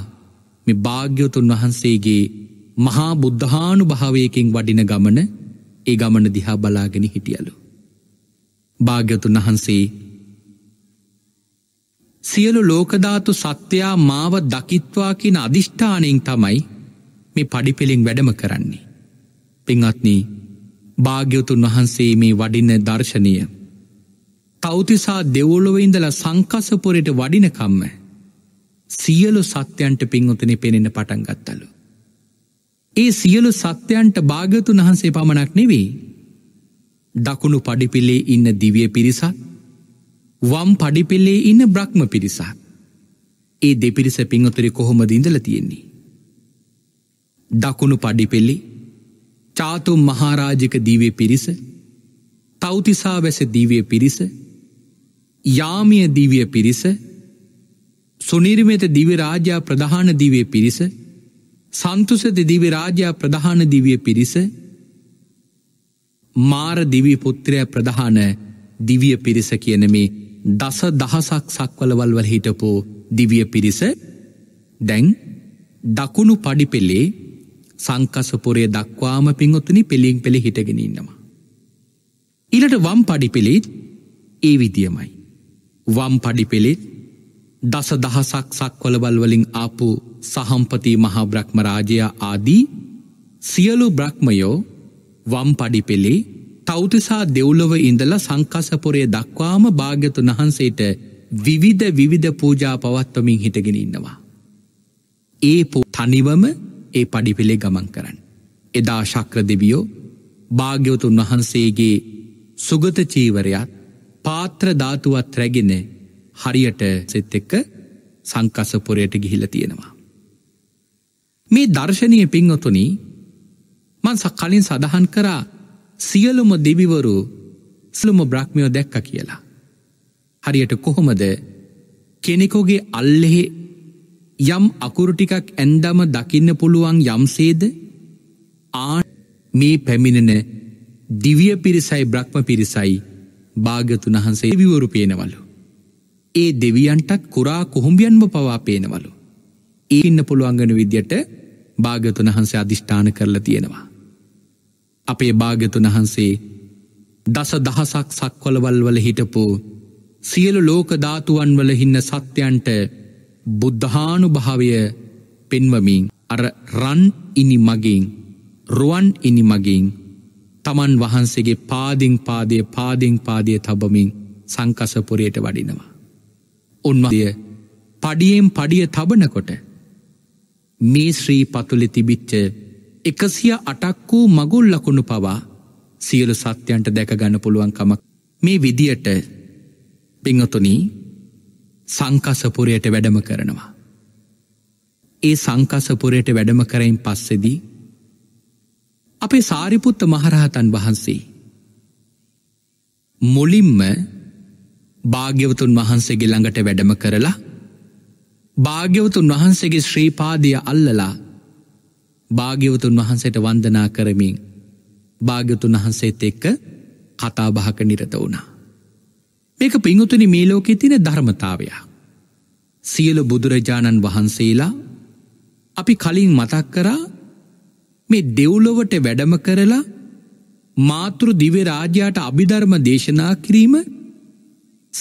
Speaker 1: මෙ භාග්‍යවතුන් වහන්සේගේ මහා බුද්ධානු භාවයකින් වඩින ගමන ඒ ගමන දිහා බලාගෙන හිටියලු. භාග්‍යතුන් වහන්සේ සියලු ලෝකධාතු සත්‍යයා මාව දකිත්වා කියන අධිෂ්ඨානයෙන් තමයි මේ පඩිපෙළින් වැඩම කරන්නේ. පිංහත්නී භාග්‍යවතුන් වහන්සේ මේ වඩින්න දර්ශනය. තෞතිසා දෙවොලොවඉඳල සංකසපුරයට වඩිනකම්ම සියලු සත්‍යයන්ට පින්වතන පෙනෙන පටන් ගත්තලු. ඒ සියලු සත්‍යයන්ට භාගතුන් වහන්සේ පමණක් නෙවෙයි. දකුණු පඩිපිල්ලේ ඉන්න දිවිය පිරිසත් වම් පඩිපෙල්ලේ ඉන්න බ්‍රහ්ම පිරිසක්. ඒ දෙපිරිස පිංහොතරි කොහොමද ඉඳල තියෙන්නේ. දකුණු පඩිපෙල්ලි චාතුම් මහාරාජික දීවේ පිරිස තෞතිසා වැස දීවිය පිරිස යාමිය දීවිය පිරිස සුනිර්මත දිවිරාජා ප්‍රධාන දිවිය පිරිස සන්තුසද දිවිරාජා ප්‍රධාන දිවිය පිරිස මාර දිවී පුත්‍රය ප්‍රධාන දිවිය පිරිස කියන මේ දස දහසක් සක්වලවල්වල් හිටපෝ දිවිය පිරිස දැන් දකුණු පඩිපෙල්ලේ සංකසපුරය දක්වාම පින්ඔත්තුනි පෙළියෙන් පෙළි හිටගෙන ඉන්නවා. ඉලට වම් පඩිපෙළෙත් ඒ විදියමයි. වම් පඩිපෙළෙත් දස දහසක් සක්වලබල්වලින් ආපු සහම්පති මහා බ්‍රහ්ම රාජයා ආදී සියලු බ්‍රහ්මයෝ වම් පඩිපෙළේ තෞතිසා දෙව්ලොව ඉඳල සංකසපොරය දක්වාම භාග්‍යතුන් වහන්සේට විවිධ විවිධ පූජා පවත්වමින් හිටගෙන ඉන්නවා. ඒ තනිවම ඒ පඩිපෙළේ ගමන් කරන්න. එදා ශක්‍ර දෙවියෝ භාග්‍යවතුන් වහන්සේගේ සුගත චීවරයත් පාත්‍රධාතුවත් රැගෙන හරියට සෙත් එක්ක සංකසපුරයට ගිහිල තියෙනවා. මේ දර්ශනය පින්වතුනි මන් සක්කලින් සඳහන් කරා සියලුම දෙවිවරු ස්ලුම බ්‍රහ්මියෝ දැක්ක කියලා. හරියට කොහොමද කෙනෙකෝගේ අල්ලෙහි යම් අකුරු ටිකක් ඇන්දම දකින්න පුළුවන් යම්සේද ආ මේ පැමිණෙන දිවිය පිරිසයි බ්‍රහ්ම පිරිසයි භාගතුන් වහන්සේ විවරු පේනවලු. ඒ දෙවියන්ටත් කුරා කොහොම්බියන්ම පවා පේනවලු. ඒ ඉන්න පුළුවන්ගන විදියට භාගතුන් වහන්සේ අධිෂ්ඨාන කරලා තියෙනවා. අපේ භාගතුන් වහන්සේ දස දහසක් සක්වලවල් වල හිටපු සියලු ලෝක ධාතුවන් වල හින්න සත්‍යයන්ට බුද්ධානු භාවය පෙන්වමින් අර රන් ඉනි මගින් රුවන් ඉනි මගින් තමන් වහන්සේගේ පාදිං පාදය පාදිං පාදය තබමින් සංකසපුරයට වඩිනවා. උන්වදය පඩියෙන් පඩිය තබනකොට මේ ශ්‍රී පතුලි තිබිච්ච එකසිය අටක් වූ මගුල් ලකුණු පවා සියලු සත්‍යයන්ට දැක ගන්න පුළුවන්කමක් මේ විදියට පිංහතුනී සංකසපුරයට වැඩම කරනවා. ඒ සංකසපුරයට වැඩම කරයින් පස්සෙදී අපේ සාරිපුත්ත මහරහතන් වහන්සේ. මුලින්ම භාග්‍යවතුන් වහන්සේගේ ළඟට වැඩම කරලා භාග්‍යවතුන් වහන්සේගේ ශ්‍රීපාදිය අල්ලලා භාග්‍යවතුන් වහන්සේට වන්දනා කරමින් භාග්‍යතුන් වහන්සේත් එක්ක කතාබහක නිරත වුණා. මේක පිංගුතුනි මේ ලෝකෙ තින ධර්මතාවය. සියලු බුදුරජාණන් වහන්සේලා අපි කලින් මතක් කරා මේ දෙව්ලොවට වැඩම කරලා මාතෘ දිවරාජයාට අභිධර්ම දේශනා කිරීම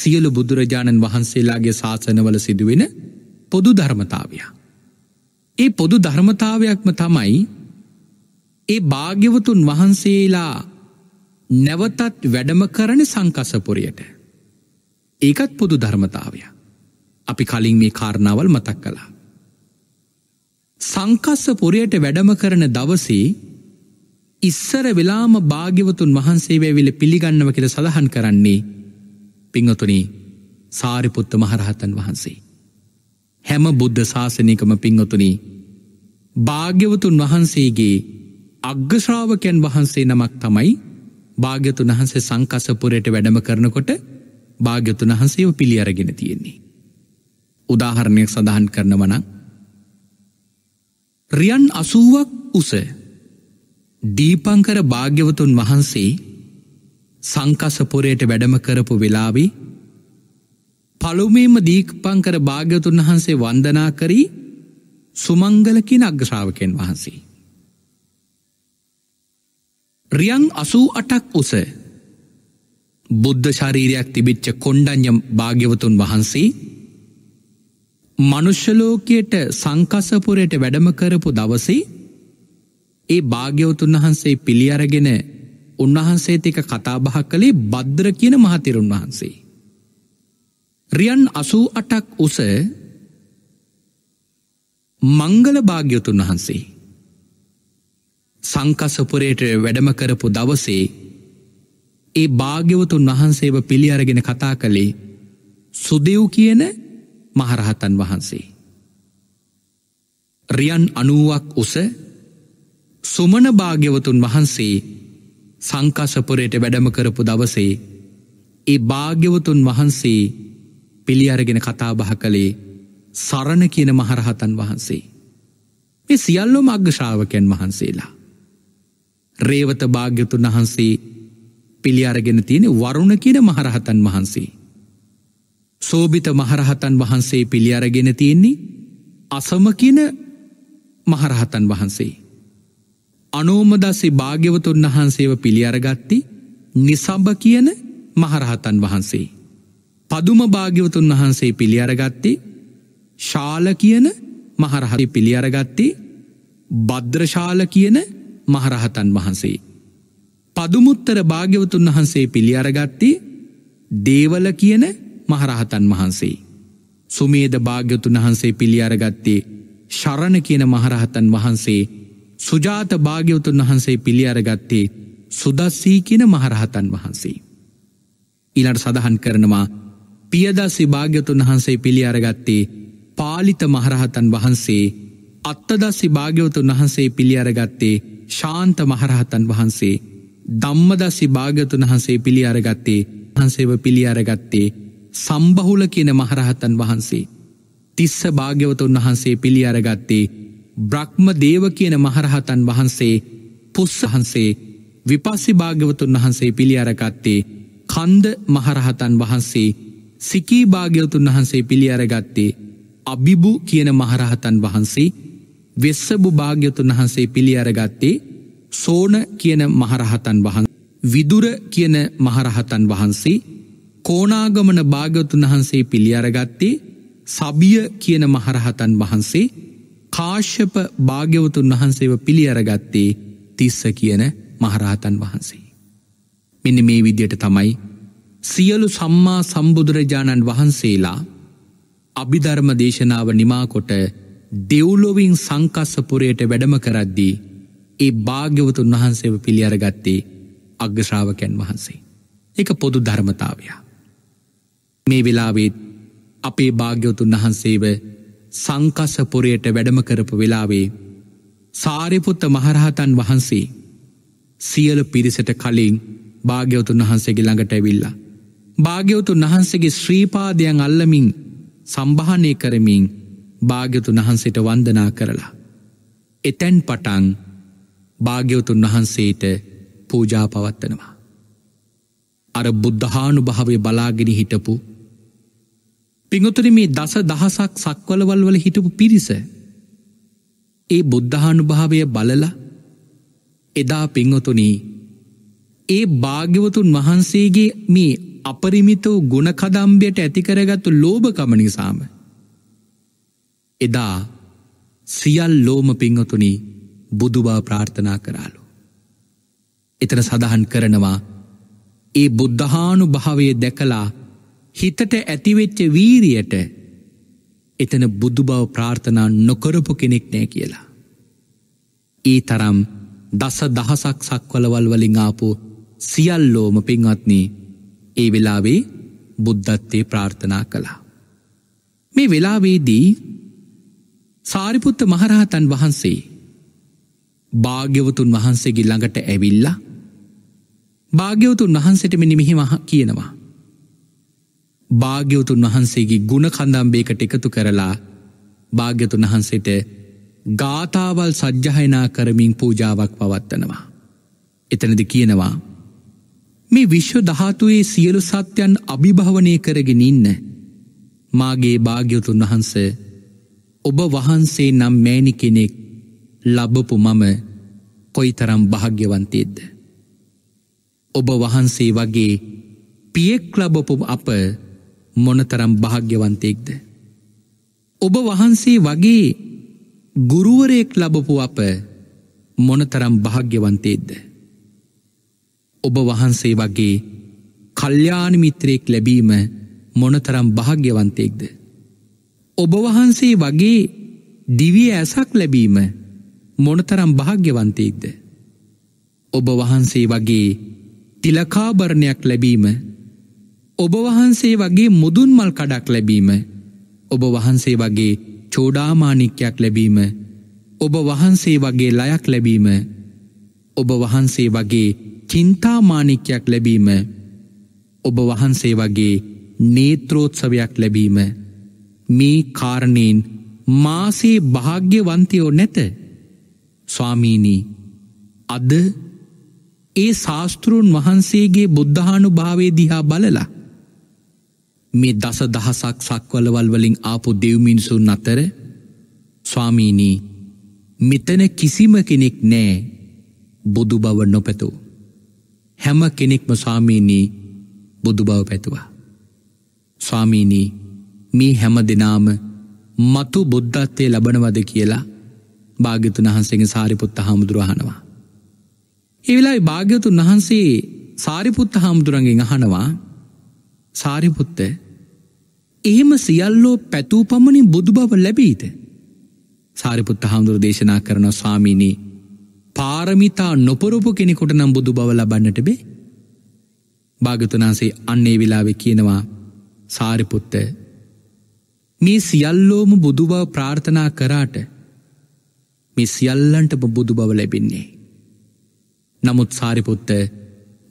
Speaker 1: සියලු බුදුරජාණන් වහන්සේලාගේ ශාසනවල සිදුවෙන පොදු ධර්මතාවයා. ඒ පොදු ධර්මතාවයක්ම තමයි ඒ භාග්‍යවතුන් වහන්සේලා නැවතත් වැඩම කරන සංකසපුරයට. ඒකත් පොදු ධර්මතාවය. අපි කලින් මේ කාරණාවල් මතක් කළා. සංකස්ස පොරයට වැඩම කරන දවසේ ඉස්සර වෙලාම භාග්‍යවතුන් වහන්සේ වැවිල පිළිගන්නව කියල සඳහන් කරන්නේ පිංහතුනි සාරිපුත්ත මහරහතන් වහන්සේ. හැම බුද්ධ ශාසනයකම පිංහතුනි භාග්‍යවතුන් වහන්සේගේ අග්‍යශ්‍රාවකයන් වහන්සේ නමක් තමයි භාග්‍යතුන් වහන්සේ සංකසපුරයට වැඩම කරනකොට භාග්‍යතුන් වහන්සේව පිළි අරගෙන තියෙන්නේ. උදාහරණයක් සඳහන් කරනවන රියන් අසුවක් උස දීපංකර භාග්‍යවතුන් වහන්සේ සංකසපොරයට වැඩම කරපු වෙලාවේ පළුමේම දීක්පංකර භාග්‍යතුන් වහන්සේ වන්දනා කරී සුමංගලකින් අග්‍රශාවකයන් වහන්සේ. රියන් අසූ අටක් උස බුද්ධ ශරීරයක් තිබිච්ච කොණ්ඩඥම් භාග්‍යවතුන් වහන්සේ මනුෂ්‍යලෝකයට සංකසපුරයට වැඩම කරපු දවසේ ඒ භාග්‍යවතුන් වහන්සේ පිළි අරගෙන උන්වහන්සේතික කතාබහ කළේ බද්ද්‍ර කියන මහතිරුන් වහන්සේ. රියන් අසූ අටක් උස මංගල භාග්‍යවතුන් වහන්සේ. සංකසපුරයට වැඩම කරපු දවසේ ඒ භාග්‍යවතුන් වහන්සේව පිළි අරගෙන කතා කළේ සුදෙව් කියන මහරහතන් වහන්සේ. රියන් අනුවක් උස සුමන භාග්‍යවතුන් වහන්සේ සංකසපුරයට වැඩම කරපු දවසේ ඒ භාග්‍යවතුන් වහන්සේ පිළි අරගෙන කතාබහ කළේ සරණ කියන මහරහතන් වහන්සේ. මේ සියල්ලෝ මග්‍යශාවකයන් වහන්සේලා. රේවත භාග්‍යතුන් වහන්සේ පිළියාරගෙන තියෙන වරුණ කියන මහරහතන් වහන්සේ. සෝභිත මහරහතන් වහන්සේ පිළියාරගෙන තියෙන්නේ අසම කියන මහරහතන් වහන්සේ. අනෝමදස්සේ භාග්‍යවතුන් වහන්සේව පිළියරගත්ති නිසබ කියන මහරහතන් වහන්සේ. පදුම භාග්‍යවතුන් වහන්සේ පිළියරගත්තේ ශාල කියන මහරහරි පිළියරගත්තේ බද්‍රශාල කියන මහරහතන් වහන්සේ. පදුමුත්තර භාග්‍යවතුන් වහන්සේ පිළි අරගත්තේ දේවල කියන මහරහතන් වහන්සේ. සුමේද භාග්‍යතුන් වහන්සේ පිළි අරගත්තේ ශරණ කියන මහරහතන් වහන්සේ සුජාත භාග්‍යවතුන් වහන්සේ පිළි අරගත්තේ සුදස්සී කියන මහරහතන් වහන්සේ. ඊළට සඳහන් කරනවා පියදස්සි භාග්‍යතුන් වහන්සේ පිළි අරගත්තේ පාලිත මහරහතන් වහන්සේ අත්තදස්සි භාග්‍යවතුන් වහන්සේ පිළි අරගත්තේ ශාන්ත මහරහතන් වහන්සේ ධම්මදස්සි භාගතුන් වහන්සේ පිළි අරගත්තේ හන්සේව පිළි අරගත්තේ සම්බහුල කියන මහරහතන් වහන්සේ. තිස්ස භාග්‍යවතුන් වහන්සේ පිළි අරගත්තේ බ්‍රහ්ම දේව කියන මහරහතන් වහන්සේ පුස්ස වහන්සේ විපස්සි භාග්‍යවතුන් වහන්සේ පිළි අරගත්තේ කන්ද මහරහතන් වහන්සේ සිකී භාග්‍යවතුන් වහන්සේ පිළි අරගත්තේ අභිබු කියන මහරහතන් වහන්සේ වෙස්සබු භාග්‍යතුන් වහන්සේ පිළි අරගත්තේ සෝන කියන මහරහතන් වහන් විදුර කියන මහරහතන් වහන්සේ කෝනාගමන භාගතුන් වහන්සේ පිළියරගත්තේ සබිය කියන මහරහතන් වහන්සේ කාශ්‍යප භාග්‍යවතුන් වහන්සේව පිළියරගත්තේ තිස්ස කියන මහරහතන් වහන්සේ. මෙන්න මේ විදියට තමයි සියලු සම්මා සම්බුදුරජාණන් වහන්සේලා අභිධර්ම දේශනාව නිමාකොට දෙව්ලොවින් සංකස්සපුරයට වැඩම කරද්දී ඒ භාග්‍යවතුන් වහන්සේව පිළි අරගත්තේ අග්‍රශ්‍රාවකැන් වහන්සේ. එක පොදු ධර්මතාවයා. මේ වෙලාවේත් අපේ භාග්‍යවතුන් වහන්සේව සංකසපුරයට වැඩම කරපු වෙලාවේ සාරිපුත්ත මහරහතන් වහන්සේ සියල පිරිසට කලින් භාග්‍යවතුන් වහන්සේගේ ළඟට ඇවිල්ලා. භාග්‍යවතුන් වහන්සේගේ ශ්‍රීපාදයන් අල්ලමින් සම්භානය කරමින් භාග්‍යතුන් වහන්සේට වන්දනා කරලා. එතැන් පටන් භාග්‍යවතුන් වහන්සේට පූජා පවත්වනවා. අර බුද්ධහානු භාවය බලාගෙන හිටපු පිංගතුර මේ දස දහසක් සක්වලවල් වල හිටපු පිරිස ඒ බුද්ධහානුභාවය බලලා එදා පිංහතුනී ඒ භාග්‍යවතුන් වහන්සේගේ මේ අපරිමිත වූ ගුණකදම්බයට ඇතිකරගත්තු ලෝභකම නිසාම එදා සියල් ලෝම පිංහතුනී බුදුබව ප්‍රාර්ථනා කරාලු. එතන සඳහන් කරනවා ඒ බුද්ධහානු භාවය දැකලා හිතට ඇතිවෙච්ච වීරියට එතන බුදු බව ප්‍රාර්ථනා නොකරපු කෙනෙක් නෑ කියලා. ඒ තරම් දස දහසක් සක්වලවල් වලින්ආපු සියල්ලෝම පින්වත්නී ඒ වෙලාවේ බුද්ධත්තේ ප්‍රාර්ථනා කළා. මේ වෙලාවේදී සාරිපුත්ත මහරහතන් වහන්සේ භාග්‍යවතුන් වහන්සේගේ ළඟට ඇවිල්ලා භාග්‍යවතුන් වහන්සට මිනිමිහි මහ කියනවා. භාග්‍යවතුන් වහන්සේගේ ගුණ කඳම්බේකට එකතු කරලා භාග්‍යතුන් වහන්සේට ගාථාවල් සජ්්‍යහයනා කරමින් පූජාවක් පවත්වනවා. එතනද කියනවා මේ විශ්ව ධාතුයේ සියලු සත්‍යයන් අභිභවනය කරගෙන ඉන්න මාගේ භාග්‍යවතුන් වහන්ස ඔබ වහන්සේ නම් මෑණි කෙනෙක් ලබපු මම කොයිතරම් භාග්‍යවන්තේද්ද. ඔබ වහන්සේ වගේ පියෙක් ලබපු අප මොනතරම් භාග්‍යවන්තයෙක්ද. ඔබ වහන්සේ වගේ ගුරුවරයෙක් ලබපු අප මොනතරම් භාග්‍යවන්තේද්ද. ඔබ වහන්සේ වගේ කල්්‍යාන මිත්‍රයෙක් ලැබීම මොනතරම් භාග්‍යවන්තයෙක්ද. ඔබ වහන්සේ වගේ දිවිය ඇසක් ලැබීම මොනතරම් භාග්‍යවන්තයෙක්ද. ඔබ වහන්සේ වගේ තිලකාභරණයක් ලැබීම ඔබ වහන්සේ වගේ මුදුන්මල් කඩක් ලැබීම ඔබ වහන්සේ වගේ චෝඩාමානික්‍යයක් ලැබීම ඔබ වහන්සේ වගේ ලයක් ලැබීම ඔබ වහන්සේ වගේ චින්තාමානික්‍යයක් ලැබීම ඔබ වහන්සේ වගේ නේත්‍රෝත්සවයක් ලැබීම මේ කාරණයෙන් මාසේ භාග්‍යවන්තයෝ නැත ස්වාමීනී අද ඒ ශාස්තෘන් වහන්සේගේ බුද්ධානු භාවේ දිහා බලලා මේ දස දහසක් සක්වලවල් වලින් ආපු දෙව්මිනිසුන් අතර ස්වාමීනී මෙතන කිසිම කෙනෙක් නෑ බුදු බව නොපැතෝ. හැම කෙනෙක්ම ස්වාමීනී බුදු බව පැතුවා. ස්වාමීනී මේ හැම දෙනාම මතු බුද්ධත්වය ලබනවද කියලා භාග්‍යතුන් වහන්සේගේ සාරිපුත්ත හාමුදුරහනවා. ඒවෙලායි භාග්‍යතුන් වහන්සේ සාරිපුත්ත හාමුදුරන්ගෙන් අහනවා සාරිපුත්ත එහෙම සියල්ලෝ පැතූ පමණින් බුදු බව ලැබීත. සාරිපුත්ත හාමුදුර දේශනා කරන ස්වාමීනී පාරමිතා නොපොරොපු කෙනෙකුට නම් බුදු බව ලබන්නට බේ. භාගතුනාසේ අන්නේ විලාවෙ කියනවා සාරිපුත්ත මේ සියල්ලෝම බුදුබව ප්‍රාර්ථනා කරාට මේ සියල්ලන්ටම බුදු බව ලැබෙන්නේ. නමුත් සාරිපුත්ත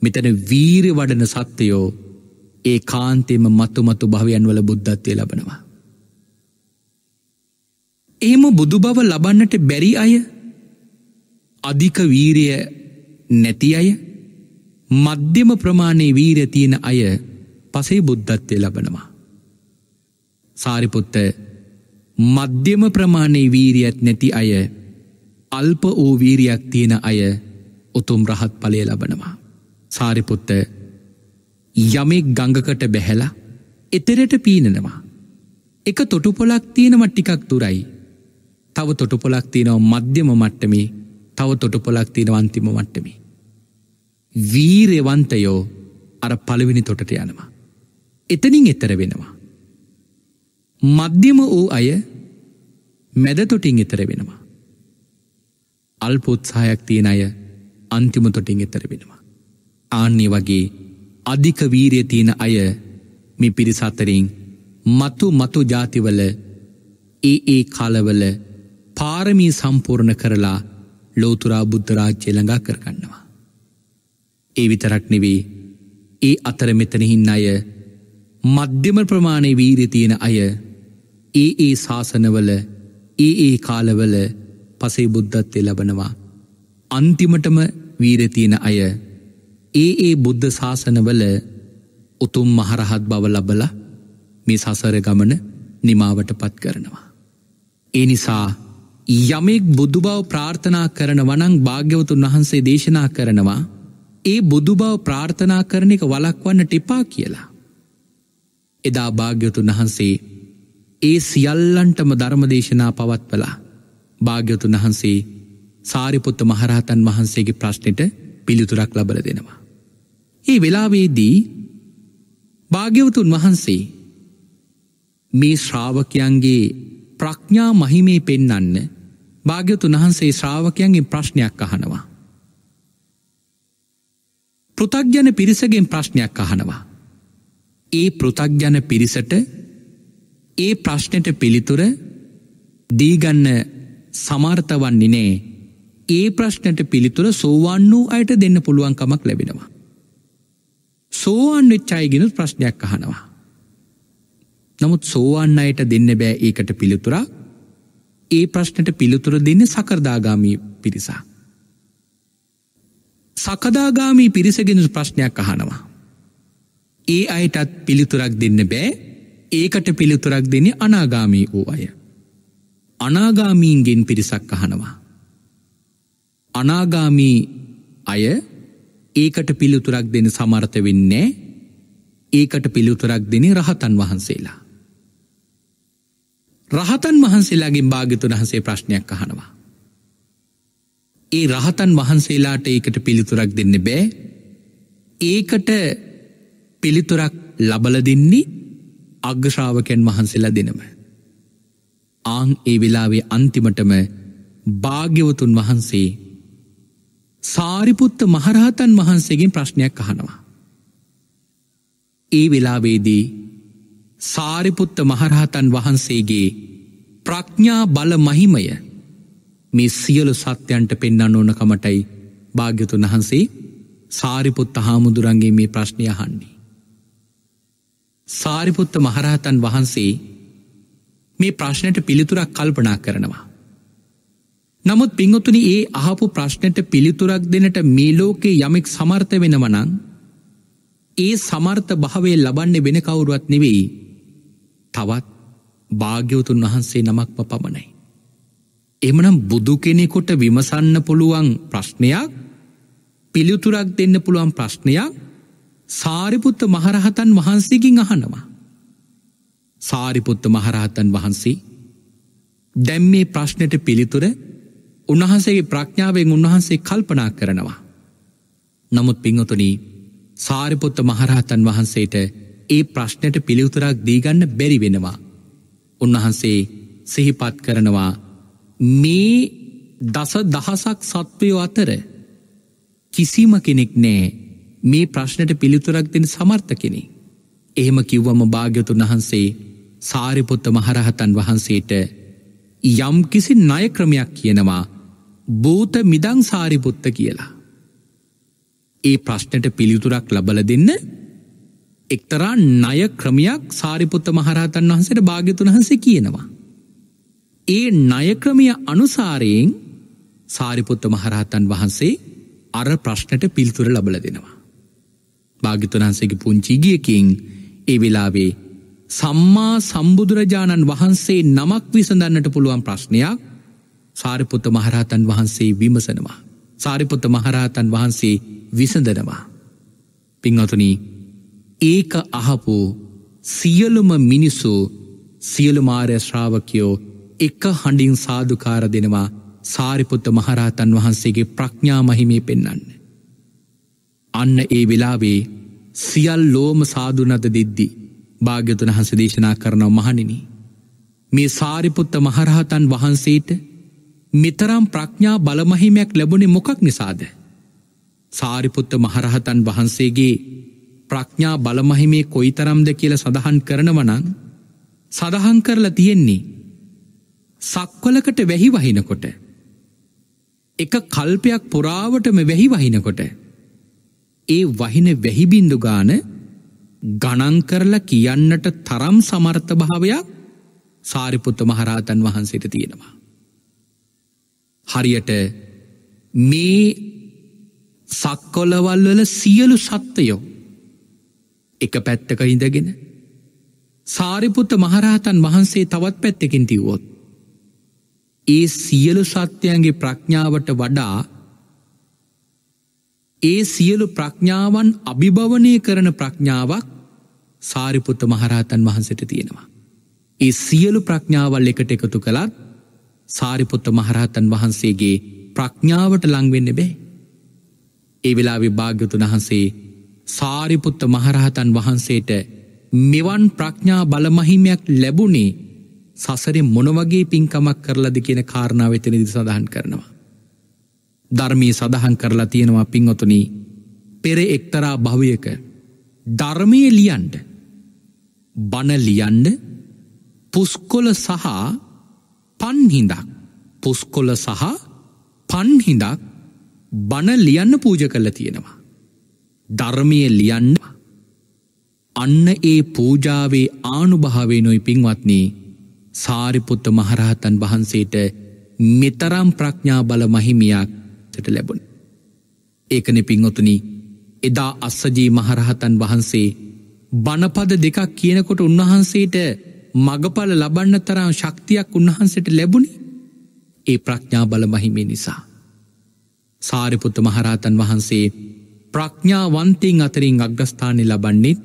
Speaker 1: මෙතන වීර වඩන සත්‍යයෝ ඒ කාන්තේම මතුමතු භවයන්වල බුද්ධත්වය ලබනවා. එහෙම බුදු බව ලබන්නට බැරි අය අධික වීරය නැති අය මධ්‍යම ප්‍රමාණයේ වීර තියෙන අය පසේ බුද්ධත්වය ලබනවා. සාරිපුත්ත මධ්‍යම ප්‍රමාණයේ වීරියත් නැති අය අල්ප ඕවීරයක් තියෙන අය උතුම් රහත් පලය ලබනවා. සාරිපුත්ත යමෙක් ගඟකට බැහැලා එතරට පීනනවා. එක තොටුපොලක් තියෙනම ටිකක් තුරයි. තව තොටුපොලක් තියෙනව මධ්‍යම මට්ටමේ තව තොටුපොලක් තියෙනවන්තිම මට්ටමේ. වීරෙවන්තයෝ අර පළවෙනි තොටට යනවා. එතනින් එතර වෙනවා. මධ්‍යම වූ අය මැදතොටින් එතර වෙනවා. අල්පොත්සායක් තියෙන අය අන්තිමතොටින් එතර වෙනවා. ආන්‍ය වගේ අධික වීරය තියෙන අය මේ පිරිසත්තරින් මතු මතු ජාතිවල ඒ ඒ කාලවල පාරමී සම්පූර්ණ කරලා ලෝතුරා බුද්ධරාජ්‍යය ළඟා කරගන්නවා. ඒ විතරක් නෙවේ ඒ අතර මෙතනහින්න අය මධ්‍යම ප්‍රමාණය වීරතියෙන අය ඒ ඒ ශාසනවල ඒ ඒ කාලවල පසේ බුද්ධත්වය ලබනවා. අන්තිමටම වීරතියෙන අය ඒ ඒ බුද්ධ ශාසනවල උතුම් මහරහත් බව ලබල මේ සසර ගමන නිමාවට පත් කරනවා. ඒ නිසා යමෙක් බුදු බව ප්‍රාර්ථනා කරන වනං භාග්‍යවතුන් වහන්සේ දේශනා කරනවා ඒ බුදු බව ප්‍රාර්ථනා කරන එක වලක්වන්න ටිපා කියලා. එදා භාග්‍යතුන් වහන්සේ ඒ සියල්ලන්ටම ධර්මදේශනා පවත්වලා භාග්‍යවතුන් වහන්සේ සාරිපුත්ත මහරහතන් වහන්සේගේ ප්‍රශ්නයට පිළිතුරක් ලබල දෙනවා. ඒ වෙලාවේදී භාග්‍යවතුන් වහන්සේ මේ ශ්‍රාවකයන්ගේ ප්‍රඥා මහිමේ පෙන්නන්න භාග්‍යවතුන් වහන්සේ ශ්‍රාවකයන්ගේ ප්‍රශ්නයක් අහනවා. පෘතග්ජන පිරිසගෙන් ප්‍රශ්නයක් අහනවා. ඒ පෘතග්ජන පිරිසට ඒ ප්‍රශ්නයට පිළිතුර දීගන්න සමාර්ථ වන්නේ නෑ ඒ ප්‍රශ්නට පිළිතුර සෝවාන් වූ අයට දෙන්න පුළුවන්කමක් ලැබෙනවා. සෝවාන් වෙච්චායගෙනුත් ප්‍රශ්නයක් අහනවා. නමුත් සෝවාන් අයට දෙන්න බෑ ඒකට පිළිතුරා ඒ ප්‍රශ්නට පිළිතුර දෙන්න සකරදාගාමී පිරිසා. සකදාගාමී පිරිසගෙනු ප්‍රශ්නයක් අහනවා. ඒ අයටත් පිළිතුරක් දෙන්න බෑ ඒකට පිළිතුරක් දෙන අනාගාමී වූ අය. අනාගාමීන්ගෙන් පිරිසක් අහනවා. අනාගාමී අය ඒකට පිළිතුරක් දෙන සමර්ථ වෙන්නේ ඒකට පිළිතුරක් දෙන රහතන් වහන්සේලා. රහතන් වහන්සේලාගෙන් භාගිතුන් වහන්සේ ප්‍රශ්නයක් අහනවා. ඒ රහතන් වහන්සේලාට ඒකට පිළිතුරක් දෙන්න බෑ ඒකට පිළිතුරක් ලබල දෙන්නේ අග්‍රශාවකයන් වහන්සේලා දෙනම. ආං ඒ වෙලාවේ අන්තිමටම භාග්‍යවතුන් වහන්සේ සාරිපුත්ත මහරහතන් වහන්සේගෙන් ප්‍රශ්නයක් අහනවා. ඒ වෙලාවේදී සාරිපුත්ත මහරහතන් වහන්සේගේ ප්‍රඥා බල මහිමය මේ සියලු සත්‍යයන්ට පෙන්න්න ඕනකමටයි භාග්‍යතුන් වහන්සේ සාරිපුත්ත හාමුදුරන්ගේ මේ ප්‍රශ්නය අහන්නේ. සාරිපුත්ත මහරහතන් වහන්සේ මේ ප්‍රශ්නයට පිළිතුරක් කල්පනා කරනවා. නමුත් පිංහොතුනි ඒ අහපු ප්‍රශ්නයට පිළිතුරක් දෙනට මේ ලෝකේ යමෙක් සමර්ථ වෙනවනං ඒ සමර්ථ භාවය ලබන්නේ වෙන කවුරුවත් නෙවෙයි තවත් භාග්‍යවතුන් වහන්සේ නමක්ම පමණයි. එමනම් බුදු කෙනෙකොට විමසන්න පුළුවන් ප්‍රශ්නයක් පිළිතුරක් දෙන්න පුළුවන් ප්‍රශ්නයක් සාරිපුත්ත මහරහතන් වහන්සේකින් අහනවා. සාරිපුත්ත මහරහතන් වහන්සේ දැම් මේ ප්‍රශ්නයට පිළිතුර උන්වහන්සේගේ ප්‍රඥාවෙන් උන්වහන්සේ කල්පනා කරනවා. නමුත් පිංහතුනී සාරිපොත්ත මහරහතන් වහන්සේට ඒ ප්‍රශ්නයට පිළිවුතරක් දීගන්න බැරි වෙනවා. උන්වහන්සේ සිහිපත් කරනවා මේ දස දහසක් සත්වයෝ අතර කිසිම කෙනෙක් නෑ මේ ප්‍රශ්නයට පිළිතුරක් දෙන සමර්ථ කෙනෙක්. එහෙම කිව්වම භාග්‍යතුන් වහන්සේ සාරිපුත්ත මහරහතන් වහන්සේට යම් කිසි ණය ක්‍රමයක් කියනවා භූත මිදං සාරිපුත්ත කියලා. ඒ ප්‍රශ්නට පිළිතුරක් ලබල දෙන්න එක්තරා ණය ක්‍රමයක් සාරිපුත්ත මහරහතන් වහන්සට භාග්‍යතුන් වහන්සේ කියනවා. ඒ ණයක්‍රමය අනුසාරයෙන් සාරිපුත්ත මහරහතන් වහන්සේ අර ප්‍රශ්නට පිල්තුර ලබල දෙනවා. භාගිතුන් වහන්සේගේ පුංචිගියකින් ඒ වෙලාවේ සම්මා සම්බුදුරජාණන් වහන්සේ නමක් විසඳන්නට පුළුවන් ප්‍රශ්නයක් සාරිපුත මහරහතන් වහන්සේ විමසනවා. සාරිපුත මහරහතන් වහන්සේ විසඳනවා. පිංහතුනී ඒක අහපු සියලුම මිනිස්සු සියලුමාරය ශ්‍රාවකයෝ එක හඬින් සාධකාර දෙනවා සාරිපුත්ත මහරහතන් වහන්සේගේ ප්‍රඥා මහිමේ පෙන්න්න. අන්න ඒ වෙලාවේ සියල්ලෝම සාධනත දෙද්දි භාග්‍යතුන හස දේශනා කරනව මහනිනි. මේ සාරිපුත්ත මහරහතන් වහන්සේට මෙතරම් ප්‍රඥා බලමහිමයක් ලැබුණේ මොකක් නිසාද. සාරිපුත්ත මහරහතන් වහන්සේගේ ප්‍රඥා බලමහිමේ කොයිතරම්ද කියල සඳහන් කරනවනං සඳහන් කරලා තියෙන්නේ සක්වලකට වැහි වහිනකොට එක කල්පයක් පුරාවටම වැහි වහිනකොට ඒ වහින වැහිබින්දු ගාන ගණන් කරලා කියන්නට තරම් සමර්ථ භාවයක් සාරිපුත්ත මහරහතන් වහන්සේට තියෙනවා. හරියට මේ සක්කොලවල්වල සියලු සත්වයෝ එක පැත්තක ඉඳගෙන සාරිපුත්ත මහරහතන් වහන්සේ තවත් පැත්තකින් තිව්වොත්. ඒ සියලු සත්‍යයන්ගේ ප්‍රඥාවට වඩා ඒ සියලු ප්‍රඥාවන් අභිභවනය කරන ප්‍රඥාවක් සාරිපුත්ත මහරහතන් වහන්සට තියෙනවා. ඒ සියලු ප්‍රඥාවල් එකට එකතු කළත් සාරිපුත්ත මහරහතන් වහන්සේගේ ප්‍රඥාවට ලංවෙන්න බේ. ඒ වෙලා විභාග්‍යතුන් වහන්සේ සාරිපුත්ත මහරහතන් වහන්සේට මෙවන් ප්‍රඥා බලමහිමයක් ලැබුණේ සසරෙ මොනවගේ පින්කමක් කරලද කියන කාරණාව එතනදි සඳහන් කරනවා. ධර්මී සඳහන් කරලා තියෙනවා පින්වතුනී පෙර එක්තරා භවයක ධර්මය ලියන්ඩ බණ ලියන්ඩ පුස්කොල සහ පන්හිඳක් පුස්කොල සහ පන්හිඳක් බණ ලියන්න පූජ කල්ල තියෙනවා. ධර්මය ලියන්න අන්න ඒ පූජාවේ ආනුභාවේනොයි පින්වත්නී සාරිපුත්ත මහරහතන් වහන්සේට මෙතරම් ප්‍රඥා බල මහිමියක් පැත්තට ලැබුණ. ඒකනෙ පින්ඔතුනි එදා අස්සජී මහරහතන් වහන්සේ බණපද දෙකක් කියනකොට උන්වහන්සේට මගඵල ලබන්න තරම් ශක්තියක් උන්වහන්සට ලැබුණි ඒ ප්‍රඥා බලමහිමේ නිසා. සාරිපුත්ත මහරහතන් වහන්සේ ප්‍රඥාවන්තීන් අතරින් අග්‍රස්ථානය ලබන්නේත්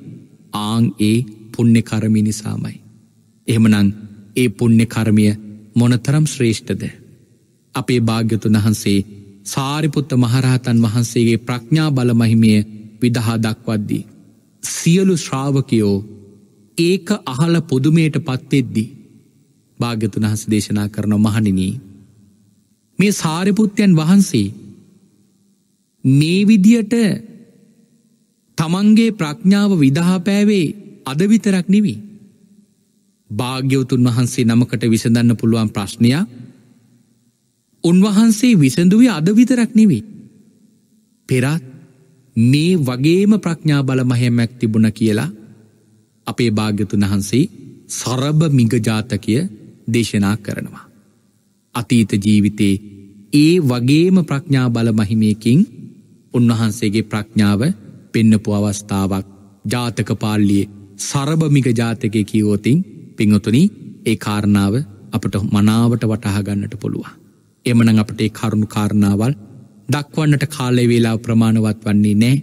Speaker 1: ආං ඒ පුුණ්‍ය කරමි නිසාමයි. එහෙමනං ඒ පුුණ්‍ය කරමිය මොනතරම් ශ්‍රේෂ්ඨද. අපේ භාග්‍යතුන් වහන්සේ සාරිපුත්ත මහරහතන් වහන්සේගේ ප්‍රඥා බලමහිමිය විදහා දක්වද්දී. සියලු ශ්‍රාවකයෝ ඒක අහල පුදුමයට පත්වෙද්දි. භාග්‍යතුන් හස දේශනා කරන මහනිනී. මේ සාරිපුත්්‍යයන් වහන්සේ මේ විදියට තමන්ගේ ප්‍රඥාව විදහාපෑවේ අදවිතරක් නිවී. භාග්‍යවතුන් වහන්සේ නමකට විසඳන්න පුළුවන් ප්‍රශ්නයක් උන්වහන්සේ විසඳුවේ අද විතරක් නෙවෙයි. පෙරත් මේ වගේම ප්‍රඥා බල මහෙමැක් තිබුණ කියලා අපේ භාග්‍යතුන් වහන්සේ සරභ මිගජාතකය දේශනා කරනවා. අතීත ජීවිතේ ඒ වගේම ප්‍රඥා බල මහිමයකින් උන්වහන්සේගේ ප්‍රඥාව පෙන්නපු අවස්ථාවක් ජාතක පාල්ලියේ සරභමික ජාතකය කියවෝතින් පිංහතුනි ඒ කාරණාව අපට මනාවට වටහාගන්නට පුළුවන්. එමන අපටේ කරුණු කාරණාවල් දක්වන්නට කාලය වේලා ප්‍රමාණවත් වන්නේ නෑ.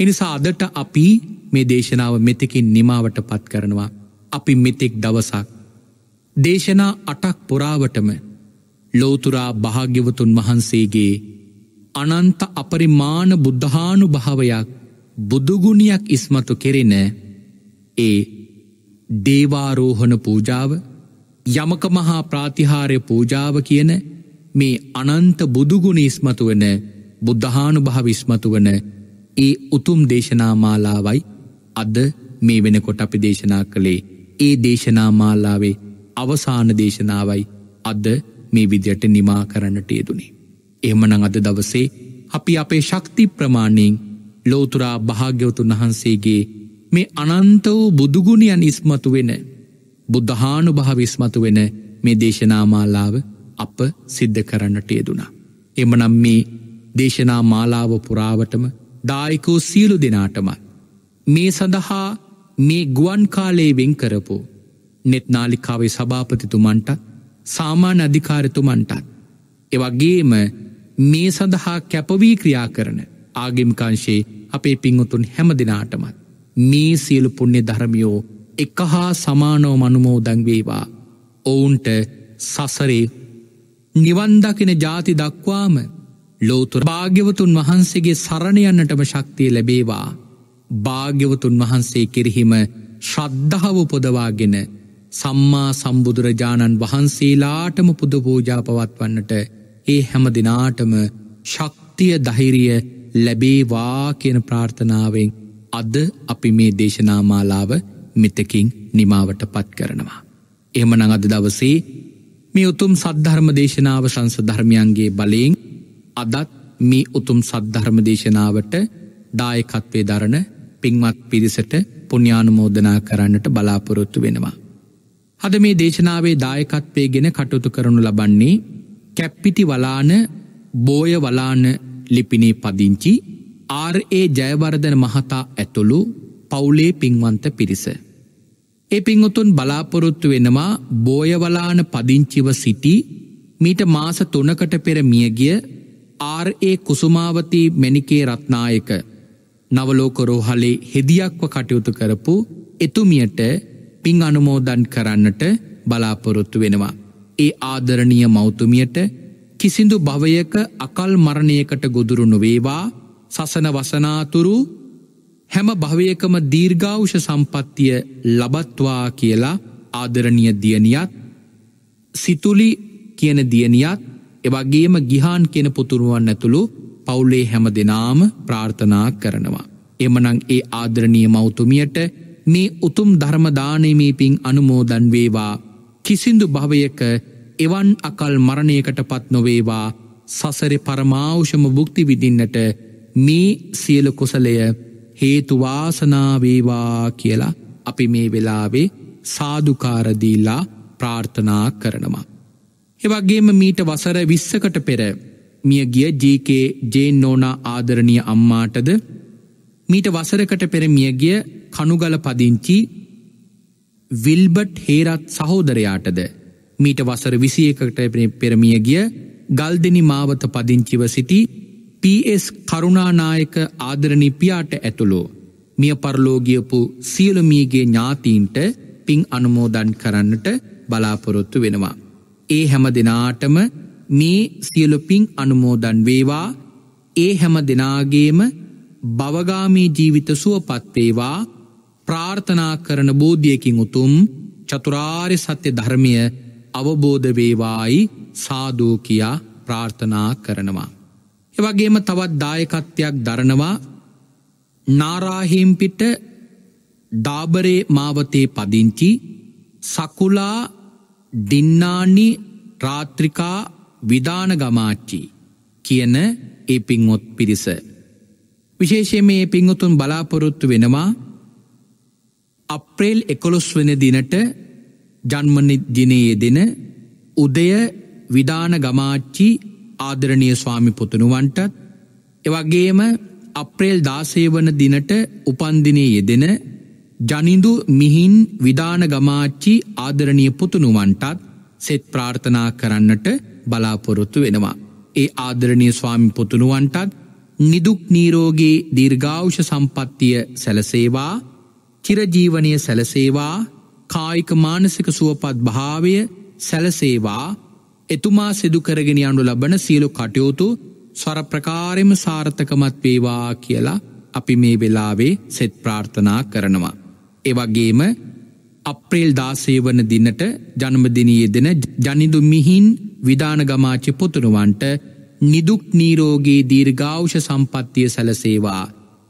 Speaker 1: එනිසා අදට අපි මේ දේශනාව මෙතකින් නිමාවට පත් කරනවා. අපි මෙතෙක් දවසක්. දේශනා අටක් පුරාවටම ලෝතුරා භාග්‍යවතුන් වහන්සේගේ අනන්ත අපරිමාන බුද්ධානු භාවයක් බුදුගුණයක් ඉස්මතු කෙරෙන ඒ දේවාරෝහණ පූජාව යමක මහා ප්‍රාතිහාරය පූජාව කියන මේ අනන්ත බුදුගුණ ඉස්මතු වන බුද්ධහානු භාවිස්මතු වන ඒ උතුම් දේශනාමාලාවයි අද මේ වෙනකොට අපි දේශනා කළේ ඒ දේශනාමාලාවේ අවසාන දේශනාවයි අද මේ විදියට නිමා කරන්නට යෙදුනේ. එහමනං අද දවසේ අපි අපේ ශක්ති ප්‍රමාණයෙන් ලෝතුරා භාග්‍යවතුන් වහන්සේගේ මේ අනන්ත වූ බුදුගුණයන් ඉස්මතු වෙන බුද්ධහානු භාවිස්මතු වෙන මේ දේශනාමාලාව අප සිද්ධ කරන්නට යෙදුනා. එමනම් මේ දේශනා මාලාව පුරාවටම දායකෝ සියලු දෙනාටමත්. මේ සඳහා මේ ගුවන් කාලේ වෙන් කරපු නෙත්නාලිකාවේ සභාපතිතුමන්ට සාමාන්‍ය අධිකාරතුමන්ටත්. එවගේම මේ සඳහා කැපවී ක්‍රියා කරන ආගිමිකංශයේ අපේ පිංවතුන් හැම දෙනාටමත්. මේ සියලු පුුණ්‍ය ධර්මියෝ එක හා සමානෝ මනුමෝදංවේවා ඔවුන්ට සසරේ නිවන්දකින ජාති දක්වාම ලෝතුර භාග්‍යවතුන් වහන්සේගේ සරණයන්නටම ශක්තිය ලැබේවා භාග්‍යවතුන් වහන්සේ කිරහිම ශ්‍රද්ධාව පොදවාගෙන සම්මා සම්බුදුරජාණන් වහන්සේලාටම පුදපූජා පවත්වන්නට ඒ හැම දෙනාටම ශක්තිය දහිරිය ලැබේවා කියන ප්‍රාර්ථනාවෙන් අද අපි මේ දේශනාමාලාව මෙතකින් නිමාවට පත් කරනවා. එහම නඟද දවසේ මේ උතුම් සද්ධර්ම දේශනාව සංසධර්මයන්ගේ බලයෙන් අදත් මේ උතුම් සද්ධර්ම දේශනාවට දායකත්වය දරණ පින්වත් පිරිසට පුුණ්‍යානුමෝදනා කරන්නට බලාපොරොත්තු වෙනවා. හද මේ දේශනාවේ දායකත්වය ගෙන කටුතු කරනු ලබන්නේ කැප්පිටි වලාන බෝය වලාන ලිපිනේ පදිංචි ආරඒ ජයවර්ධන මහතා ඇතුළු පවුලේ පින්වන්ත පිරිස. ඒ පිංහුතුන් බලාපොරොත්තු වෙනවා බෝයවලාන පදිංචිව සිටි මීට මාස තුනකට පෙර මියගිය ආර්ඒ කුසුමාවතී මැනිකේ රත්නායක නවලෝකොරෝහලේ හෙදියක්ව කටයුතු කරපු එතුමියට පින් අනුමෝදන් කරන්නට බලාපොරොත්තු වෙනවා. ඒ ආදරණීය මෞතුමියට කිසිදු භවයක අකල් මරණයකට ගොදුරු නොවේවා සසන වසනාතුරු හැම භවයකම දීර්ඝාවුෂ සම්පත්තිය ලබත්වා කියලා ආදරණිය දියනියත් සිතුලි කියන දියනියත් එවගේම ගිහාන් කියෙන පුතුරුවන් ඇතුළු පවුලේ හැම දෙනාම ප්‍රාර්ථනා කරනවා. එමනං ඒ ආදරණිය මෞතුමියට මේ උතුම් ධර්මදානයමේ පින් අනුමෝදන් වේවා කිසිදු භවයක එවන් අකල් මරණයකට පත් නොවේවා සසරි පරමාවෂම බුක්ති විදින්නට මේ සියලු කුසලය හේතුවාසනාවේවා කියලා අපි මේ වෙලාවේ සාධකාරදීල්ලා ප්‍රාර්ථනා කරනවා. එවගේම මීට වසර විස්සකට පෙර මියගිය ජීකේ ජේනෝනා ආදරණිය අම්මාටද මීට වසරකට පෙර මියගිය කනුගල පදිංචි විල්බට් හේරත් සහෝදරයාටද මීට වසර විසියකට පෙරමියගිය ගල්දනි මාවත පදිංචිව සිටි පස් කරුණානායක ආදරණි පියාට ඇතුළෝ මිය පරලෝගියපු සියලමියගේ ඥාතීන්ට පින් අනුමෝදන් කරන්නට බලාපොරොත්තු වෙනවා. ඒ හැම දෙනාටම මේ සියලු පින් අනුමෝදන් වේවා ඒ හැම දෙනාගේම බවගාමී ජීවිත සුවපත්තේවා ප්‍රාර්ථනා කරන බෝධියකින් උතුම් චතුරාරි සත්‍ය ධර්මය අවබෝධ වේවායි සාදූ කියා ප්‍රාර්ථනා කරනවා. එවගේම තවත් දායකත්වයක් දරනවා නාරාහිම්පිට ඩාබරේ මාවතේ පදිංචි සකුලා දින්නානි රාත්‍රිකා විධානගමාච්චි කියන ඒ පින්වොත් පිරිස. විශේෂය මේ පිංහතුන් බලාපොරොත්තු වෙනවා අප්‍රේල් එකොළොස් වෙන දිනට ජන්මනි දිනයේ දෙන උදය විධාන ගමාච්චි ආදරණය ස්වාමි පුතුණුවන්ටත් එවගේම අප්‍රේල් දාසේ වන දිනට උපන්දිනය යෙදෙන ජනිදු මිහින් විධාන ගමාච්චි ආදරණය පුතුණුවන්ටත් සෙත් ප්‍රාර්ථනා කරන්නට බලාපොරොත්තු වෙනවා. ඒ ආදරණය ස්වාමි පුතුණුවන්ටත් නිදුක් නීරෝගේ දිර්ගාවෂ සම්පත්තිය සැලසේවා චිරජීවනය සැලසේවා කායික මානසික සුවපත් භාවය සැලසේවා එතුමා සිදුකරගෙන අනු ලබන සියලු කටයුතු ස්වරප්‍රකාරෙම සාර්ථකමත් වේවා කියලා අපි මේ වෙලාවේ සෙත් ප්‍රාර්ථනා කරනවා. එවගේම අප්‍රේල් දාසේ වන දිනට ජනමදිනයේ දෙන ජනිදු මිහින් විධානගමාචි පොතුනුවන්ට නිදුක් නීරෝගේ දීර්ඝාවෂ සම්පත්තිය සැලසේවා.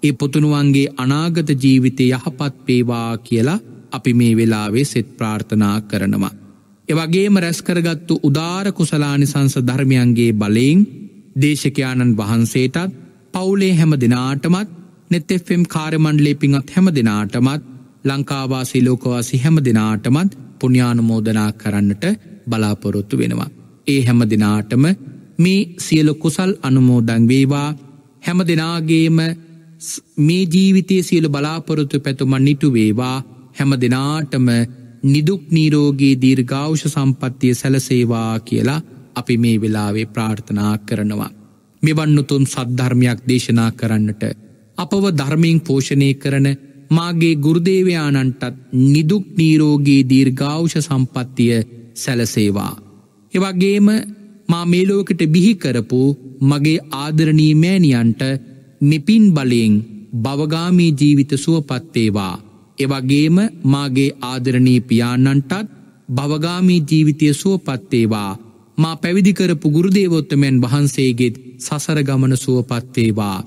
Speaker 1: ඒ පොතුනුවන්ගේ අනාගත ජීවිතය යහපත්වේවා කියලා අපි මේ වෙලාවේ සෙත් ප්‍රාර්ථනා කරනවා. එවගේම රැස්කරගත්තු උදාර කුසලානිසංස ධර්මයන්ගේ බලයෙන් දේශකයාණන් වහන්සේටත් පවුලේ හැම දෙනාටමත් නෙත්තෙෆෙම් කාරමණ්ඩලේ පිඟත් හැම දෙනාටමත් ලංකාවාසි ලෝකවාසි හැම දෙනාටමත් පුුණ්‍යානුමෝදනා කරන්නට බලාපොරොත්තු වෙනවා. ඒ හැම දෙනාටම මේ සියලු කුසල් අනුමෝදං වේවා හැම දෙනාගේම මේ ජීවිතය සියලු බලාපොරොතු පැතුමන් නිටුවේවා හැම දෙනාටම නිදුක් නීරෝගේ දීර්ඝාවෂ සම්පත්තිය සැලසේවා කියලා අපි මේ වෙලාවේ ප්‍රාර්ථනා කරනවා. මෙවන්නුතුම් සද්ධර්මයක් දේශනා කරන්නට. අපව ධර්මයෙන් පෝෂණය කරන මාගේ ගුරුදේවයාණන්ටත් නිදුක් නීරෝගේ දීර්ඝාවෂ සම්පත්තිය සැලසේවා. එවගේම මා මේලෝකට බිහි කරපු මගේ ආදරණී මෑණියන්ට මෙපින් බලයෙන් බවගාමී ජීවිත සුවපත්තේවා. එවගේම මාගේ ආදරණී පියාණන්ටත් භවගාමී ජීවිතය සුවපත්තේවා මා පැවිදිකර පුගුරුදේවොත්තමයන් වහන්සේගේත් සසර ගමන සුවපත්තේවා.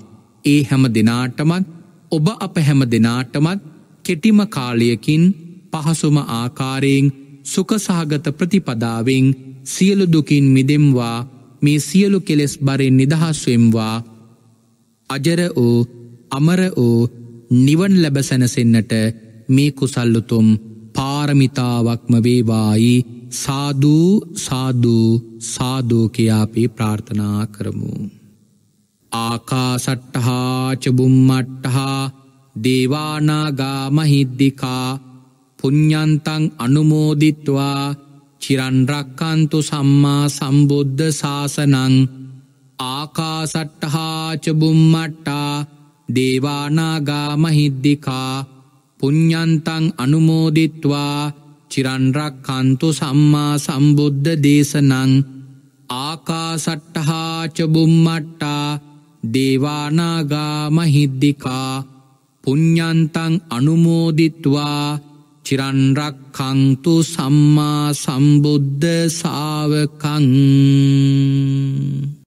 Speaker 1: ඒ හැම දෙනාටමත් ඔබ අප හැම දෙනාටමත් කෙටිම කාලයකින් පහසුම ආකාරයෙන් සුකසාගත ප්‍රතිපදාවෙන් සියලු දුකින් මිදෙම්වා මේ සියලු කෙලෙස් බරෙන් නිදහස්වෙම්වා අජර වූ අමර වූ නිවන් ලැබසැනසෙන්න්නට මේ කුසල්ලුතුම් පාරමිතාවක්ම වේවායි සාධූ සාධූ සාධෝකයාපි ප්‍රාර්ථනා කරමු. ආකාසට්ටහා චබුම්මට්ටහා දේවානාගාමහිද්දිකා පුඤ්ඥන්තං අනුමෝදිත්වා චිරන්රක්කන්තු සම්මා සම්බුද්ධ සාසනං ආකාසට්ටහාචබුම්මට්ටා දේවානාගාමහිද්දිකා පුඤ්ඥන්තං අනුමෝදිත්වා චිරන්රක් කන්තු සම්මා සම්බුද්ධ දේශනං ආකාසට්ටහාචබුම්මට්ටා දේවානාගාමහිද්දිකා පුඤ්ඥන්තං අනුමෝදිත්වා චිරන්රක්කංතු සම්මා සම්බුද්ධ සාාවකං